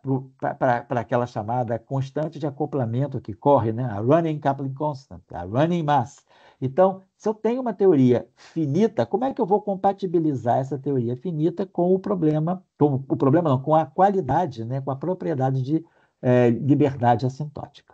aquela chamada constante de acoplamento que corre, né? a running coupling constant, a running mass. Então, se eu tenho uma teoria finita, como é que eu vou compatibilizar essa teoria finita com o problema, com o problema não, com a qualidade, né? com a propriedade de eh, liberdade assintótica?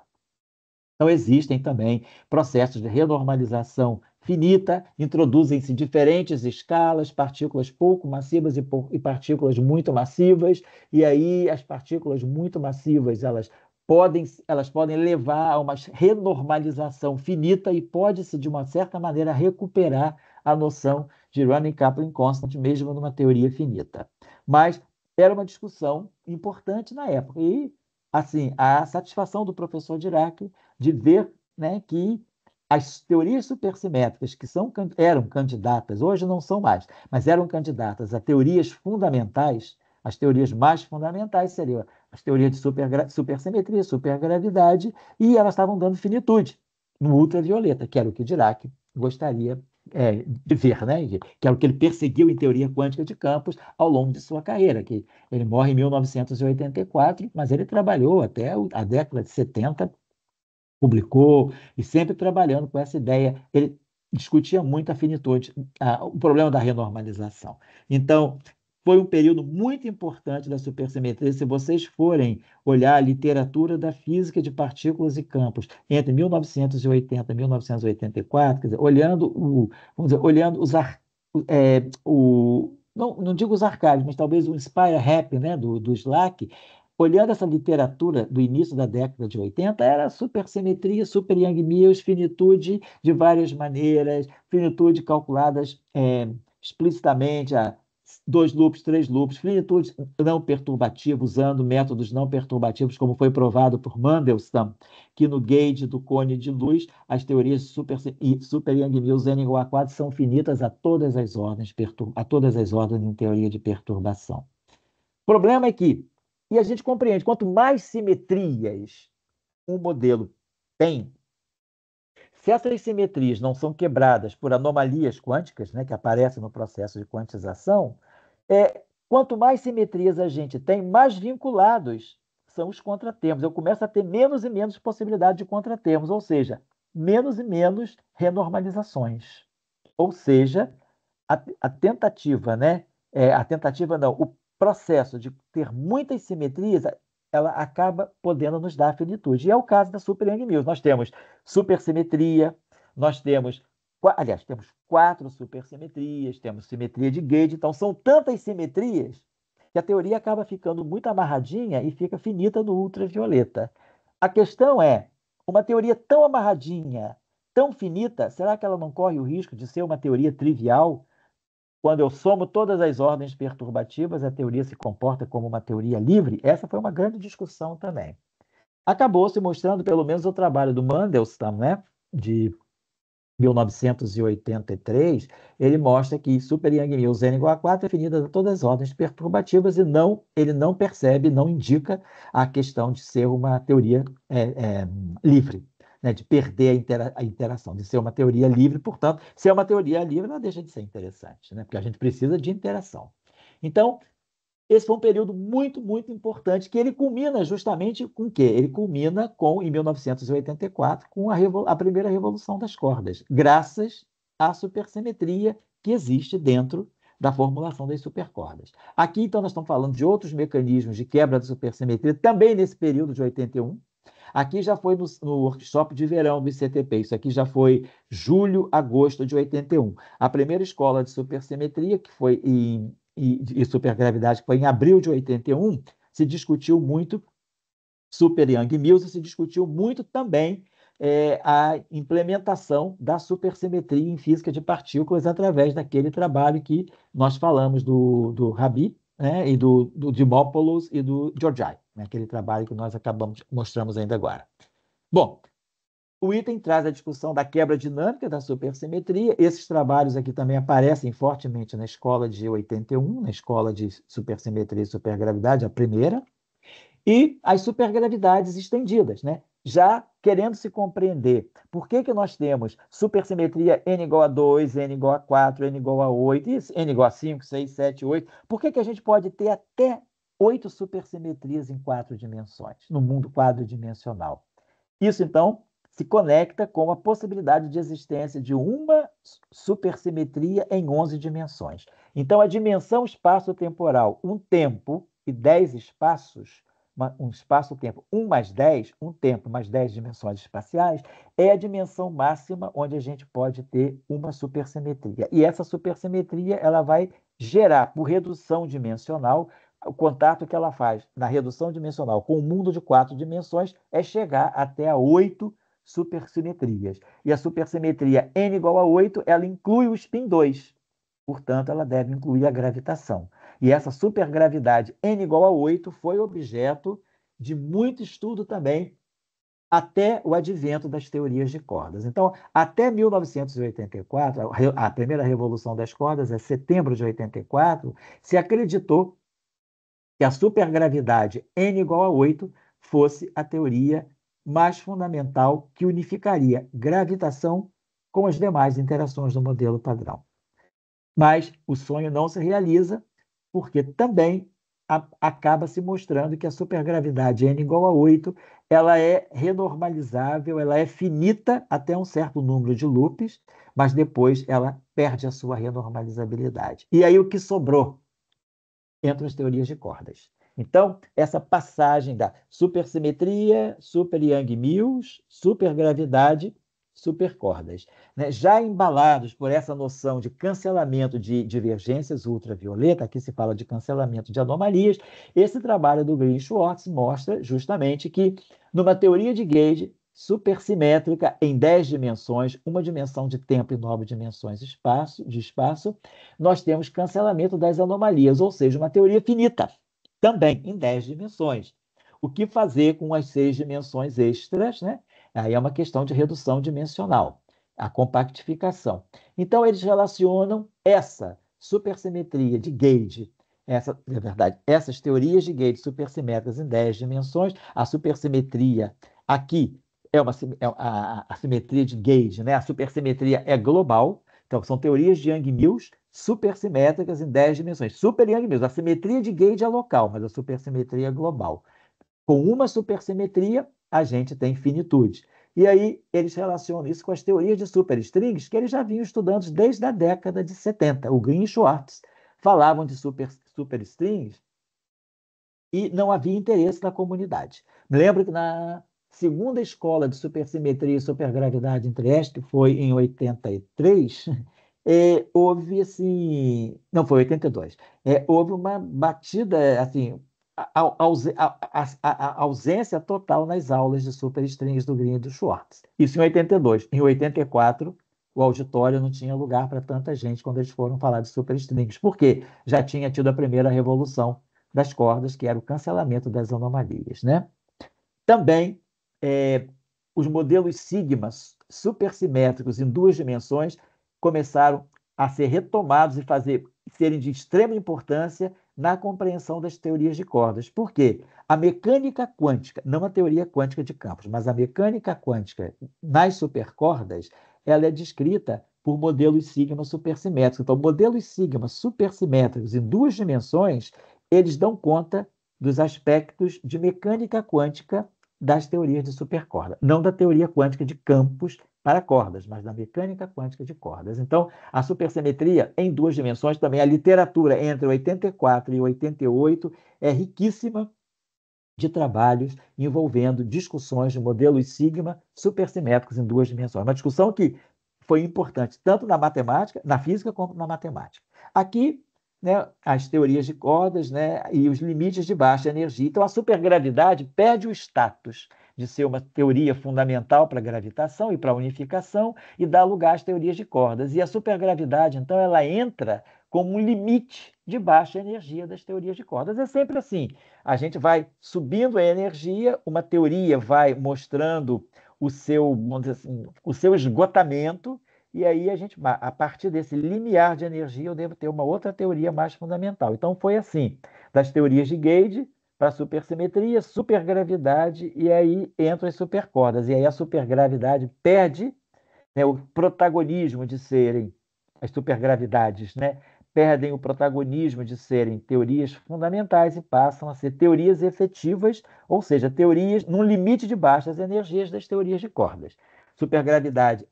Então, existem também processos de renormalização finita, introduzem-se diferentes escalas, partículas pouco massivas e, pou e, partículas muito massivas, e aí as partículas muito massivas, elas podem, elas podem levar a uma renormalização finita e pode-se, de uma certa maneira, recuperar a noção de Running coupling Constant, mesmo numa teoria finita. Mas era uma discussão importante na época, e assim, a satisfação do professor Dirac de ver né, que as teorias supersimétricas que são, eram candidatas, hoje não são mais, mas eram candidatas a teorias fundamentais, as teorias mais fundamentais seriam as teorias de super, supersimetria, supergravidade, e elas estavam dando finitude no ultravioleta, que era o que Dirac gostaria é, de Werner, né? que é o que ele perseguiu em teoria quântica de campos ao longo de sua carreira, que ele morre em 1984, mas ele trabalhou até a década de 70, publicou e sempre trabalhando com essa ideia. Ele discutia muito a finitude, a, o problema da renormalização. Então, foi um período muito importante da supersimetria. Se vocês forem olhar a literatura da física de partículas e campos entre 1980 e 1984, dizer, olhando, o, vamos dizer, olhando os, ar, é, o, não, não digo os arcades, mas talvez o Inspire Rap né, do, do Slack, olhando essa literatura do início da década de 80, era supersimetria, super Yang Mills, finitude de várias maneiras, finitude calculadas é, explicitamente a dois loops, três loops, finitudes não perturbativa, usando métodos não perturbativos, como foi provado por Mandelstam, que no gauge do cone de luz, as teorias super, super Yang Mills n igual a 4 são finitas a todas as ordens, a todas as ordens em teoria de perturbação. O problema é que, e a gente compreende, quanto mais simetrias um modelo tem, se essas simetrias não são quebradas por anomalias quânticas, né, que aparecem no processo de quantização, é, quanto mais simetrias a gente tem, mais vinculados são os contratempos. Eu começo a ter menos e menos possibilidade de contratempos, ou seja, menos e menos renormalizações. Ou seja, a, a tentativa, né? É, a tentativa não, o processo de ter muitas simetrias ela acaba podendo nos dar finitude. E é o caso da Super Young News. Nós temos supersimetria, nós temos, aliás, temos quatro supersimetrias, temos simetria de Gauge, então são tantas simetrias que a teoria acaba ficando muito amarradinha e fica finita no ultravioleta. A questão é, uma teoria tão amarradinha, tão finita, será que ela não corre o risco de ser uma teoria trivial quando eu somo todas as ordens perturbativas, a teoria se comporta como uma teoria livre? Essa foi uma grande discussão também. Acabou se mostrando, pelo menos, o trabalho do Mandelstam, né? de 1983, ele mostra que super Yang Mills n igual a 4 é definida de todas as ordens perturbativas e não ele não percebe, não indica a questão de ser uma teoria é, é, livre né, de perder a, intera a, interação, de ser uma teoria livre, portanto, se é uma teoria livre, ela deixa de ser interessante, né, porque a gente precisa de interação. Então, esse foi um período muito, muito importante, que ele culmina justamente com o quê? Ele culmina com, em 1984, com a, a primeira revolução das cordas, graças à supersimetria que existe dentro da formulação das supercordas. Aqui, então, nós estamos falando de outros mecanismos de quebra da supersimetria, também nesse período de 81, Aqui já foi no, no workshop de verão do ICTP, isso aqui já foi julho, agosto de 81. A primeira escola de supersimetria, que foi em, e, e supergravidade, que foi em abril de 81, se discutiu muito, Super Young Mills, se discutiu muito também é, a implementação da supersimetria em física de partículas através daquele trabalho que nós falamos do, do Rabi né, e do, do Dimópolis e do Georgi naquele né, trabalho que nós acabamos mostramos ainda agora. Bom, o item traz a discussão da quebra dinâmica da supersimetria. Esses trabalhos aqui também aparecem fortemente na escola de 81, na escola de supersimetria e supergravidade, a primeira, e as supergravidades estendidas, né? já querendo se compreender por que, que nós temos supersimetria n igual a 2, n igual a 4, n igual a 8, n igual a 5, 6, 7, 8, por que, que a gente pode ter até oito supersimetrias em quatro dimensões, no mundo quadridimensional. Isso, então, se conecta com a possibilidade de existência de uma supersimetria em onze dimensões. Então, a dimensão espaço-temporal, um tempo e dez espaços, um espaço-tempo, um mais dez um tempo mais dez dimensões espaciais, é a dimensão máxima onde a gente pode ter uma supersimetria. E essa supersimetria ela vai gerar, por redução dimensional, o contato que ela faz na redução dimensional com o mundo de quatro dimensões é chegar até a oito supersimetrias. E a supersimetria n igual a 8, ela inclui o spin 2. Portanto, ela deve incluir a gravitação. E essa supergravidade n igual a 8 foi objeto de muito estudo também até o advento das teorias de cordas. Então, até 1984, a primeira revolução das cordas é setembro de 84, se acreditou que a supergravidade n igual a 8 fosse a teoria mais fundamental que unificaria gravitação com as demais interações do modelo padrão. Mas o sonho não se realiza, porque também a, acaba se mostrando que a supergravidade n igual a 8 ela é renormalizável, ela é finita até um certo número de loops, mas depois ela perde a sua renormalizabilidade. E aí o que sobrou entram as teorias de cordas. Então, essa passagem da supersimetria, super Yang Mills, supergravidade, supercordas, né? já embalados por essa noção de cancelamento de divergências ultravioleta, aqui se fala de cancelamento de anomalias, esse trabalho do Green Schwartz mostra justamente que numa teoria de gauge supersimétrica em 10 dimensões, uma dimensão de tempo e nove dimensões espaço, de espaço, nós temos cancelamento das anomalias, ou seja, uma teoria finita, também em 10 dimensões. O que fazer com as seis dimensões extras? Né? Aí é uma questão de redução dimensional, a compactificação. Então, eles relacionam essa supersimetria de Gauge essa, é verdade, essas teorias de Gauge supersimétricas em 10 dimensões, a supersimetria aqui é uma é a, a, simetria de gauge, né? A supersimetria é global. Então, são teorias de Young-Mills supersimétricas em 10 dimensões. Super Young-Mills. A simetria de gauge é local, mas a supersimetria é global. Com uma supersimetria, a gente tem finitude. E aí eles relacionam isso com as teorias de superstrings que eles já vinham estudando desde a década de 70. O Green e Schwartz falavam de super, superstrings e não havia interesse na comunidade. lembro que na segunda escola de supersimetria e supergravidade em Trieste, que foi em 83, é, houve assim, não foi 82, é, houve uma batida assim, a, a, a, ausência total nas aulas de superstrings do Green e do Schwartz. Isso em 82. Em 84, o auditório não tinha lugar para tanta gente quando eles foram falar de superstrings, porque já tinha tido a primeira revolução das cordas, que era o cancelamento das anomalias, né? Também é, os modelos sigmas supersimétricos em duas dimensões começaram a ser retomados e fazer, serem de extrema importância na compreensão das teorias de cordas. Por quê? A mecânica quântica, não a teoria quântica de campos, mas a mecânica quântica nas supercordas, ela é descrita por modelos sigma supersimétricos. Então, modelos sigma supersimétricos em duas dimensões, eles dão conta dos aspectos de mecânica quântica das teorias de supercorda. Não da teoria quântica de campos para cordas, mas da mecânica quântica de cordas. Então, a supersimetria em duas dimensões também, a literatura entre 84 e 88 é riquíssima de trabalhos envolvendo discussões de modelos sigma supersimétricos em duas dimensões. Uma discussão que foi importante tanto na matemática, na física, quanto na matemática. Aqui né, as teorias de cordas né, e os limites de baixa energia. Então, a supergravidade perde o status de ser uma teoria fundamental para a gravitação e para a unificação e dá lugar às teorias de cordas. E a supergravidade, então, ela entra como um limite de baixa energia das teorias de cordas. É sempre assim. A gente vai subindo a energia, uma teoria vai mostrando o seu, assim, o seu esgotamento, e aí a gente, a partir desse limiar de energia, eu devo ter uma outra teoria mais fundamental. Então foi assim, das teorias de Gage para supersimetria, supergravidade e aí entram as supercordas. E aí a supergravidade perde né, o protagonismo de serem as supergravidades, né? Perdem o protagonismo de serem teorias fundamentais e passam a ser teorias efetivas, ou seja, teorias num limite de baixas energias das teorias de cordas. Supergravidade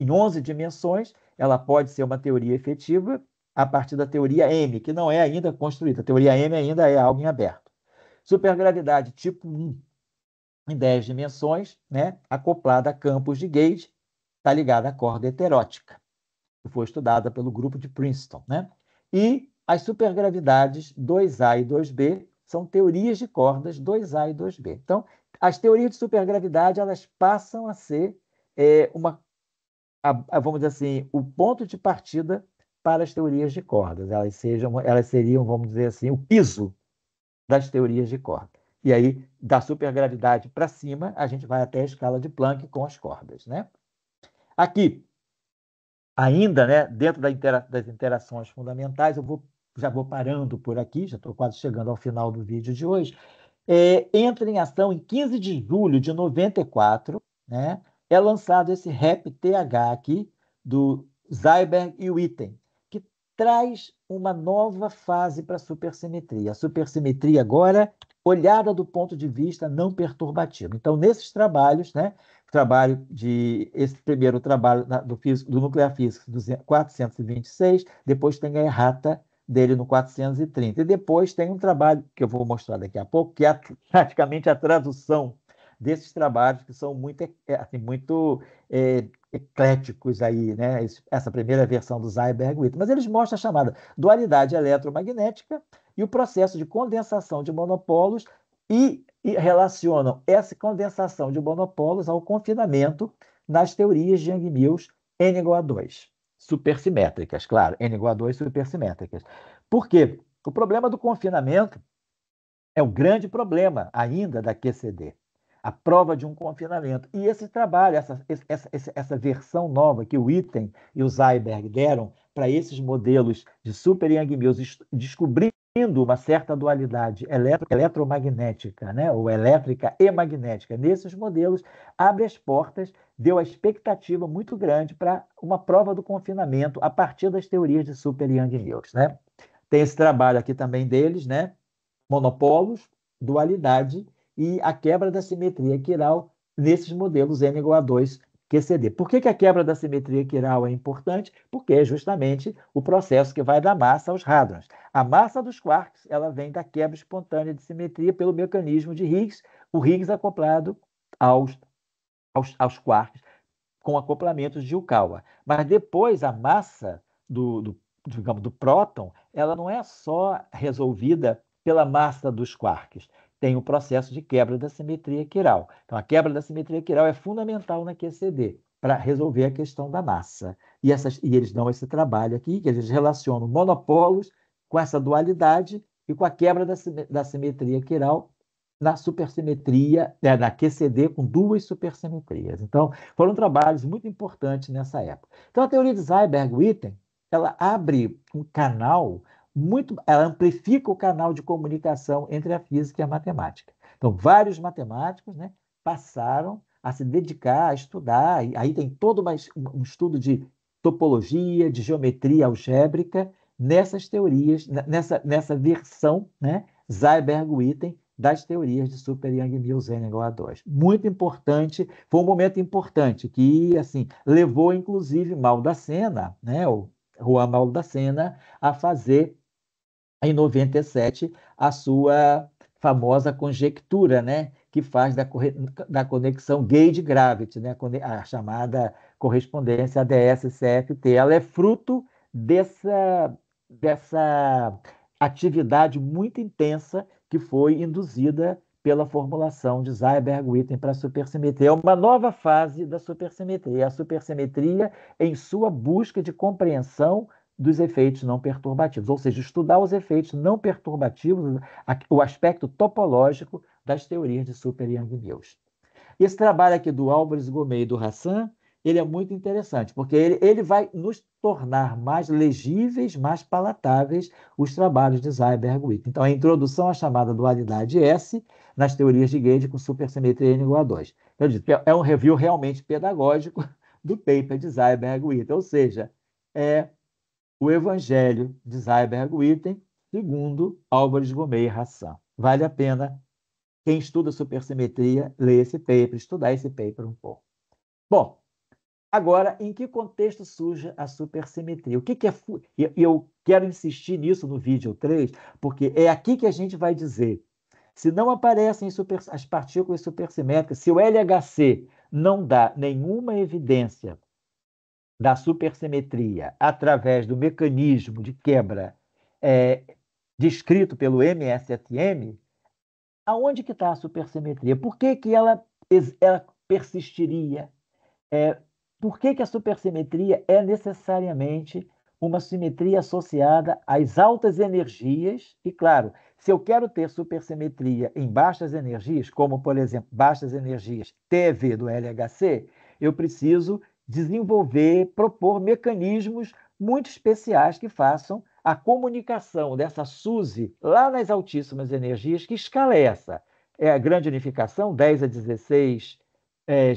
em 11 dimensões, ela pode ser uma teoria efetiva a partir da teoria M, que não é ainda construída. A teoria M ainda é algo em aberto. Supergravidade tipo 1, em 10 dimensões, né, acoplada a campos de gauge está ligada à corda heterótica, que foi estudada pelo grupo de Princeton. Né? E as supergravidades 2A e 2B são teorias de cordas 2A e 2B. Então, as teorias de supergravidade elas passam a ser é, uma a, a, vamos dizer assim, o ponto de partida para as teorias de cordas. Elas, sejam, elas seriam, vamos dizer assim, o piso das teorias de cordas E aí, da supergravidade para cima, a gente vai até a escala de Planck com as cordas. Né? Aqui, ainda né, dentro da intera das interações fundamentais, eu vou, já vou parando por aqui, já estou quase chegando ao final do vídeo de hoje. É, entra em ação em 15 de julho de 94, né, é lançado esse Rap TH aqui, do Zyberg e Witten, que traz uma nova fase para a supersimetria. A supersimetria agora olhada do ponto de vista não perturbativo. Então, nesses trabalhos, né, trabalho de esse primeiro trabalho na, do, físico, do nuclear físico do 426, depois tem a errata dele no 430 e depois tem um trabalho que eu vou mostrar daqui a pouco que é praticamente a tradução desses trabalhos que são muito, é, assim, muito é, ecléticos aí, né? essa primeira versão do Zyberg-Witt. Mas eles mostram a chamada dualidade eletromagnética e o processo de condensação de monopólos e, e relacionam essa condensação de monopólos ao confinamento nas teorias de Young-Mills n igual a 2, supersimétricas, claro, n igual a 2 supersimétricas. Por quê? O problema do confinamento é o grande problema ainda da QCD a prova de um confinamento. E esse trabalho, essa, essa, essa versão nova que o Item e o Zyberg deram para esses modelos de super Young Mills, descobrindo uma certa dualidade eletro, eletromagnética, né? ou elétrica e magnética, nesses modelos, abre as portas, deu a expectativa muito grande para uma prova do confinamento a partir das teorias de super Young Mills. Né? Tem esse trabalho aqui também deles, né? monopolos dualidade e a quebra da simetria quiral nesses modelos n igual a 2 QCD. Por que, que a quebra da simetria quiral é importante? Porque é justamente o processo que vai da massa aos hadrons. A massa dos quarks ela vem da quebra espontânea de simetria pelo mecanismo de Higgs, o Higgs acoplado aos, aos, aos quarks com acoplamentos de Yukawa. Mas depois a massa do, do, digamos, do próton, ela não é só resolvida pela massa dos quarks tem o processo de quebra da simetria quiral. Então, a quebra da simetria quiral é fundamental na QCD para resolver a questão da massa. E, essas, e eles dão esse trabalho aqui, que eles relacionam monopolos com essa dualidade e com a quebra da, da simetria quiral na supersimetria, é, na QCD com duas supersimetrias. Então, foram trabalhos muito importantes nessa época. Então, a teoria de Zeiberg-Witten, ela abre um canal muito, ela amplifica o canal de comunicação entre a física e a matemática. Então, vários matemáticos né, passaram a se dedicar a estudar, e aí tem todo mais um estudo de topologia, de geometria algébrica, nessas teorias, nessa, nessa versão, né, Zeiberg-Witten, das teorias de Super Young Mills N igual a 2. Muito importante, foi um momento importante que assim levou inclusive Mal da Sena, né, o Juan Mauro da Sena, a fazer em 97 a sua famosa conjectura, né, que faz da, da conexão gauge gravity, né, a chamada correspondência ADS-CFT. Ela é fruto dessa, dessa atividade muito intensa que foi induzida pela formulação de Zeiberg-Witten para a supersimetria. É uma nova fase da supersimetria, a supersimetria em sua busca de compreensão dos efeitos não perturbativos, ou seja, estudar os efeitos não perturbativos, o aspecto topológico das teorias de Super Young Mills. Esse trabalho aqui do Álvares Gomes e do Hassan, ele é muito interessante, porque ele, ele vai nos tornar mais legíveis, mais palatáveis os trabalhos de zeiberg witten Então, a introdução à chamada dualidade S nas teorias de Gage com supersimetria N igual a 2. Então, é um review realmente pedagógico <laughs> do paper de Zeiberg-Witten, ou seja, é o Evangelho de Zeiberg-Witten segundo Álvares Gomes e Hassan. Vale a pena quem estuda supersimetria ler esse paper, estudar esse paper um pouco. Bom, agora, em que contexto surge a supersimetria? O que, que é... Eu quero insistir nisso no vídeo 3, porque é aqui que a gente vai dizer se não aparecem super, as partículas supersimétricas, se o LHC não dá nenhuma evidência da supersimetria através do mecanismo de quebra é, descrito pelo MSFM, aonde que está a supersimetria? Por que, que ela, ela persistiria? É, por que, que a supersimetria é necessariamente uma simetria associada às altas energias, e claro, se eu quero ter supersimetria em baixas energias, como por exemplo, baixas energias TV do LHC, eu preciso desenvolver, propor mecanismos muito especiais que façam a comunicação dessa SUSE lá nas altíssimas energias, que escala é essa? É a grande unificação, 10 a 16 é, eh,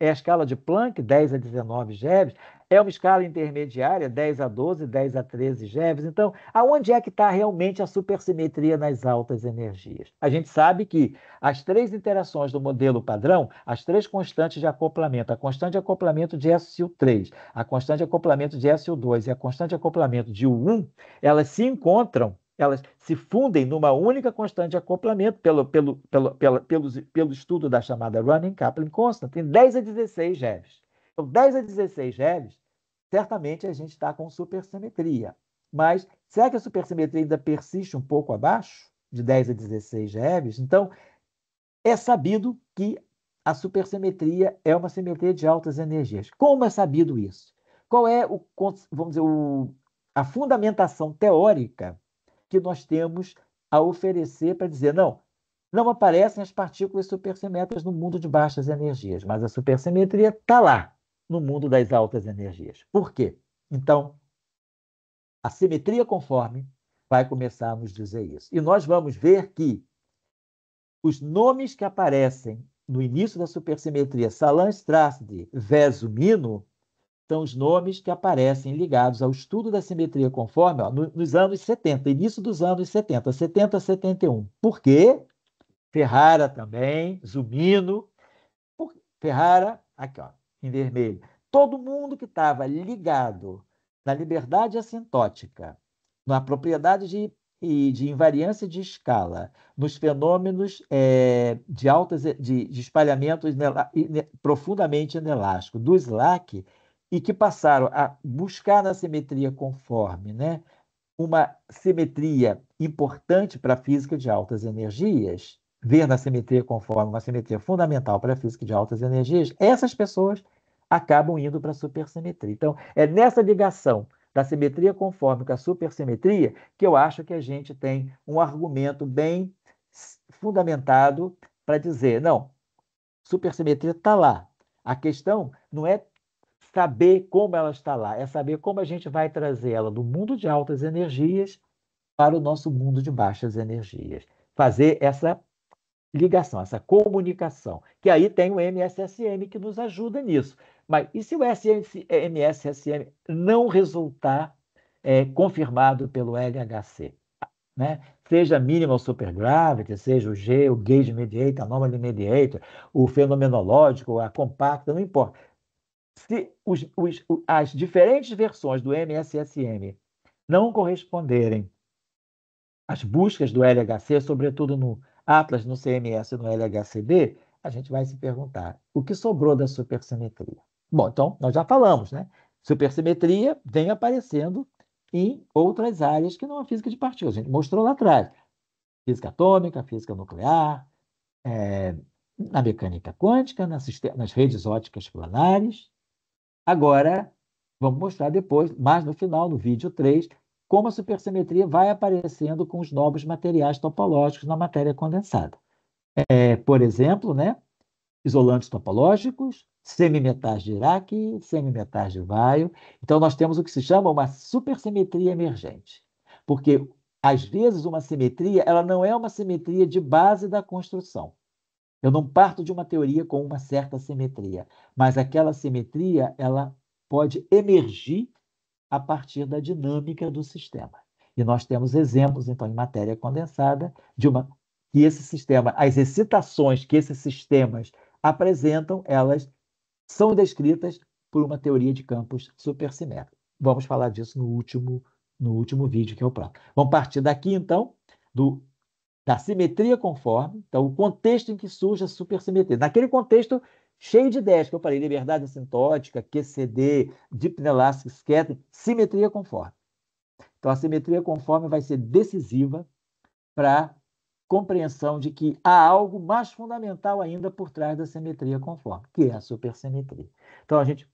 é a escala de Planck, 10 a 19 Jeves, é uma escala intermediária, 10 a 12, 10 a 13 Jeves. Então, aonde é que está realmente a supersimetria nas altas energias? A gente sabe que as três interações do modelo padrão, as três constantes de acoplamento, a constante de acoplamento de SU3, a constante de acoplamento de SU2 e a constante de acoplamento de U1, elas se encontram elas se fundem numa única constante de acoplamento pelo, pelo, pelo, pelo, pelo, pelo estudo da chamada Running coupling Constant, em 10 a 16 GeVs. Então, 10 a 16 reles, certamente a gente está com supersimetria. Mas será que a supersimetria ainda persiste um pouco abaixo, de 10 a 16 reles? Então, é sabido que a supersimetria é uma simetria de altas energias. Como é sabido isso? Qual é o, vamos dizer, o, a fundamentação teórica que nós temos a oferecer para dizer, não, não aparecem as partículas supersimétricas no mundo de baixas energias, mas a supersimetria está lá no mundo das altas energias. Por quê? Então, a simetria conforme vai começar a nos dizer isso. E nós vamos ver que os nomes que aparecem no início da supersimetria Salan-Strasde, Vesumino, são os nomes que aparecem ligados ao estudo da simetria conforme ó, nos anos 70, início dos anos 70, 70, 71. Por quê? Ferrara também, Zumino. Ferrara, aqui, ó, em vermelho. Todo mundo que estava ligado na liberdade assintótica, na propriedade de, de invariância de escala, nos fenômenos é, de, altas, de, de espalhamento inela, in, profundamente inelástico do SLAC, e que passaram a buscar na simetria conforme, né? uma simetria importante para a física de altas energias, ver na simetria conforme uma simetria fundamental para a física de altas energias, essas pessoas acabam indo para a supersimetria. Então, é nessa ligação da simetria conforme com a supersimetria que eu acho que a gente tem um argumento bem fundamentado para dizer, não, supersimetria está lá. A questão não é saber como ela está lá, é saber como a gente vai trazer ela do mundo de altas energias para o nosso mundo de baixas energias. Fazer essa ligação, essa comunicação, que aí tem o MSSM que nos ajuda nisso. Mas e se o MSSM não resultar é, confirmado pelo LHC? Né? Seja minimal supergravity, seja o G, o gauge mediator, anomaly mediator, o fenomenológico, a compacta, não importa. Se os, os, as diferentes versões do MSSM não corresponderem às buscas do LHC, sobretudo no Atlas no CMS e no LHCb, a gente vai se perguntar o que sobrou da supersimetria. Bom, então nós já falamos, né? Supersimetria vem aparecendo em outras áreas que não a física de partículas. A gente mostrou lá atrás. Física atômica, física nuclear, é, na mecânica quântica, nas, nas redes óticas planares. Agora, vamos mostrar depois, mais no final, no vídeo 3, como a supersimetria vai aparecendo com os novos materiais topológicos na matéria condensada. É, por exemplo, né, isolantes topológicos, semimetais de Iraque, semimetais de Vaio. Então, nós temos o que se chama uma supersimetria emergente, porque, às vezes, uma simetria ela não é uma simetria de base da construção. Eu não parto de uma teoria com uma certa simetria, mas aquela simetria ela pode emergir a partir da dinâmica do sistema. E nós temos exemplos, então, em matéria condensada, de uma que esse sistema, as excitações que esses sistemas apresentam, elas são descritas por uma teoria de campos supersimétrica. Vamos falar disso no último, no último vídeo, que é o próximo. Vamos partir daqui, então, do, da simetria conforme, então, o contexto em que surge a supersimetria. Naquele contexto cheio de ideias, que eu falei, liberdade assintótica, QCD, deep elastic scattering, simetria conforme. Então, a simetria conforme vai ser decisiva para compreensão de que há algo mais fundamental ainda por trás da simetria conforme, que é a supersimetria. Então, a gente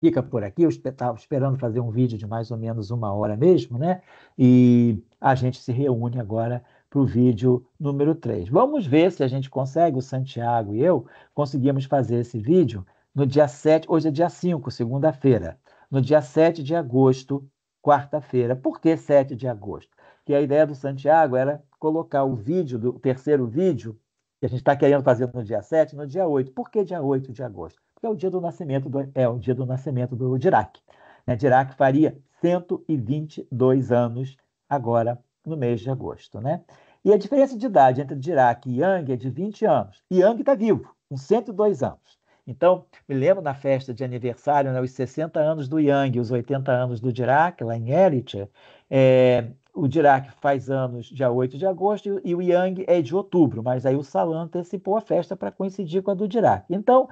fica por aqui. Eu estava esperando fazer um vídeo de mais ou menos uma hora mesmo, né? E a gente se reúne agora para o vídeo número 3. Vamos ver se a gente consegue, o Santiago e eu, conseguimos fazer esse vídeo no dia 7, hoje é dia 5, segunda-feira, no dia 7 de agosto, quarta-feira. Por que 7 de agosto? Porque a ideia do Santiago era colocar o vídeo, do, terceiro vídeo, que a gente está querendo fazer no dia 7, no dia 8. Por que dia 8 de agosto? Porque é o dia do nascimento do, é o dia do nascimento do Dirac. Né? Dirac faria 122 anos agora no mês de agosto. Né? E a diferença de idade entre Dirac e Yang é de 20 anos. Yang está vivo, com 102 anos. Então, me lembro na festa de aniversário, né, os 60 anos do Yang, os 80 anos do Dirac, lá em Erich, é, o Dirac faz anos dia 8 de agosto e o Yang é de outubro, mas aí o Salan antecipou a festa para coincidir com a do Dirac. Então,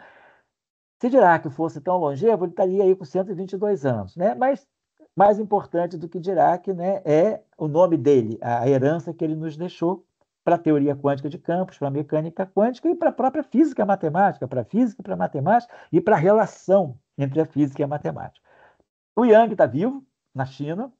se Dirac fosse tão longevo, ele estaria aí com 122 anos, né? Mas mais importante do que Dirac né, é o nome dele, a herança que ele nos deixou para a teoria quântica de campos, para a mecânica quântica e para a própria física matemática, para a física e para a matemática e para a relação entre a física e a matemática. O Yang está vivo na China,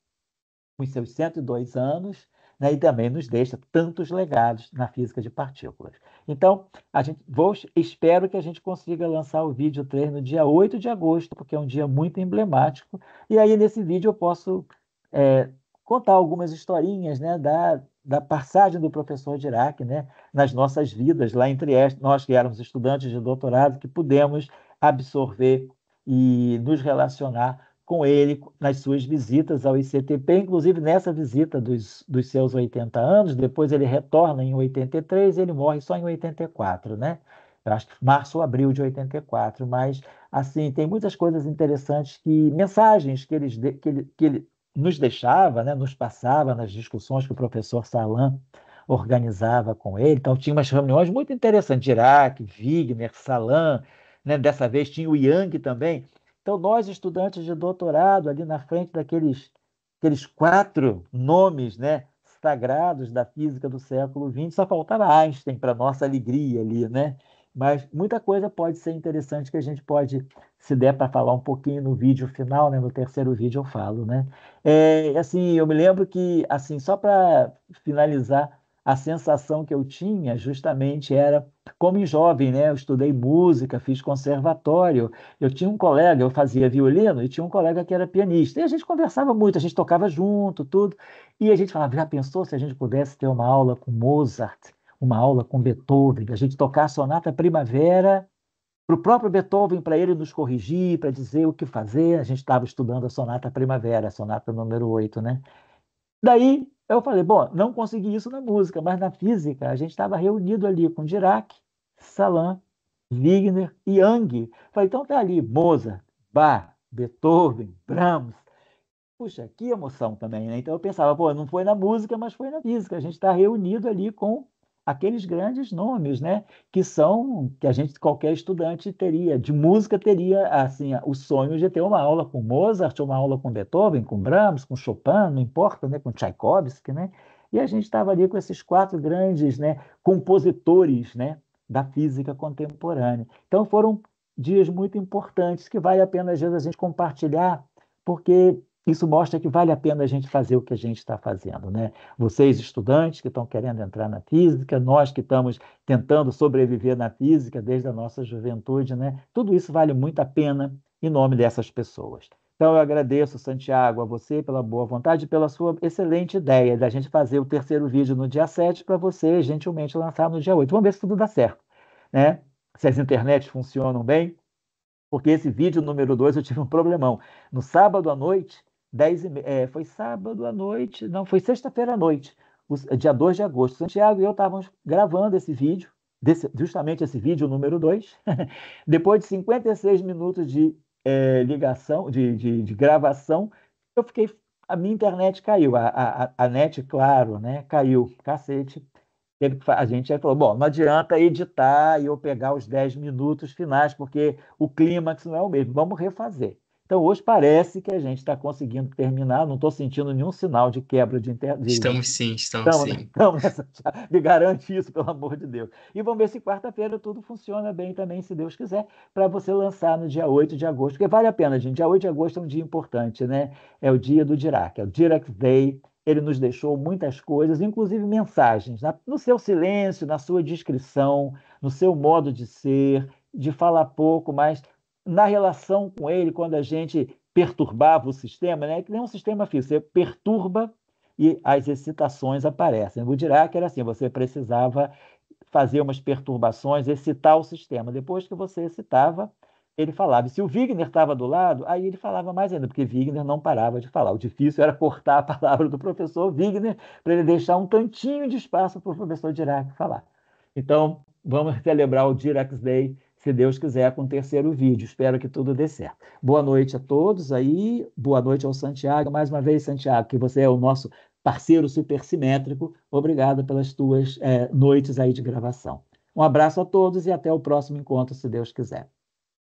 com seus 102 anos, né, e também nos deixa tantos legados na física de partículas. Então, a gente, vou, espero que a gente consiga lançar o vídeo 3 no dia 8 de agosto, porque é um dia muito emblemático, e aí nesse vídeo eu posso é, contar algumas historinhas né, da, da passagem do professor Dirac né, nas nossas vidas lá entre nós que éramos estudantes de doutorado, que pudemos absorver e nos relacionar com ele nas suas visitas ao ICTP, inclusive nessa visita dos, dos seus 80 anos, depois ele retorna em 83 e ele morre só em 84, né? Eu acho que março ou abril de 84, mas, assim, tem muitas coisas interessantes que, mensagens que, eles, que, ele, que ele nos deixava, né? nos passava nas discussões que o professor Salam organizava com ele. Então, tinha umas reuniões muito interessantes, Iraque, Wigner, Salam, né? dessa vez tinha o Yang também, então, nós, estudantes de doutorado, ali na frente daqueles aqueles quatro nomes né, sagrados da física do século XX, só faltava Einstein para nossa alegria ali, né? Mas muita coisa pode ser interessante que a gente pode, se der para falar um pouquinho no vídeo final, né? No terceiro vídeo eu falo, né? É, assim, eu me lembro que, assim, só para finalizar, a sensação que eu tinha justamente era como jovem, né, eu estudei música, fiz conservatório. Eu tinha um colega, eu fazia violino e tinha um colega que era pianista. E a gente conversava muito, a gente tocava junto, tudo. E a gente falava, já pensou se a gente pudesse ter uma aula com Mozart, uma aula com Beethoven, a gente tocar a sonata primavera para o próprio Beethoven, para ele nos corrigir, para dizer o que fazer. A gente estava estudando a sonata primavera, a sonata número 8, né? Daí eu falei, bom, não consegui isso na música, mas na física a gente estava reunido ali com Dirac, Salam Wigner e Young. Falei, então tá ali Mozart, Bach, Beethoven, Brahms. Puxa, que emoção também, né? Então eu pensava, pô, não foi na música, mas foi na física. A gente está reunido ali com aqueles grandes nomes, né? Que são que a gente qualquer estudante teria de música teria assim o sonho de ter uma aula com Mozart, uma aula com Beethoven, com Brahms, com Chopin, não importa, né? Com Tchaikovsky, né? E a gente estava ali com esses quatro grandes, né? Compositores, né? Da física contemporânea. Então foram dias muito importantes que vale a pena às vezes a gente compartilhar, porque isso mostra que vale a pena a gente fazer o que a gente está fazendo, né? Vocês, estudantes que estão querendo entrar na física, nós que estamos tentando sobreviver na física desde a nossa juventude, né? Tudo isso vale muito a pena em nome dessas pessoas. Então, eu agradeço, Santiago, a você pela boa vontade e pela sua excelente ideia da gente fazer o terceiro vídeo no dia 7 para você, gentilmente, lançar no dia 8. Vamos ver se tudo dá certo, né? Se as internets funcionam bem, porque esse vídeo número 2 eu tive um problemão. No sábado à noite, 10 e me... é, foi sábado à noite, não, foi sexta-feira à noite, dia 2 de agosto. Santiago e eu estávamos gravando esse vídeo, desse, justamente esse vídeo número 2, <laughs> depois de 56 minutos de é, ligação, de, de, de, gravação, eu fiquei. A minha internet caiu, a, a, a net, claro, né? Caiu, cacete. a gente aí falou: bom, não adianta editar e eu pegar os 10 minutos finais, porque o clímax não é o mesmo, vamos refazer. Então, hoje parece que a gente está conseguindo terminar, não estou sentindo nenhum sinal de quebra de internet. Estamos sim, estamos, estamos né? sim. Estamos nessa... me garante isso, pelo amor de Deus. E vamos ver se quarta-feira tudo funciona bem também, se Deus quiser, para você lançar no dia 8 de agosto, porque vale a pena, gente. Dia 8 de agosto é um dia importante, né? É o dia do Dirac, é o Dirac Day. Ele nos deixou muitas coisas, inclusive mensagens, no seu silêncio, na sua descrição, no seu modo de ser, de falar pouco, mas na relação com ele, quando a gente perturbava o sistema, né? que nem um sistema físico, você perturba e as excitações aparecem. O Dirac era assim, você precisava fazer umas perturbações, excitar o sistema. Depois que você excitava, ele falava. E se o Wigner estava do lado, aí ele falava mais ainda, porque Wigner não parava de falar. O difícil era cortar a palavra do professor Wigner para ele deixar um tantinho de espaço para o professor Dirac falar. Então, vamos <laughs> celebrar o Dirac's Day se Deus quiser, com o terceiro vídeo. Espero que tudo dê certo. Boa noite a todos aí, boa noite ao Santiago. Mais uma vez, Santiago, que você é o nosso parceiro supersimétrico. Obrigado pelas tuas é, noites aí de gravação. Um abraço a todos e até o próximo encontro, se Deus quiser.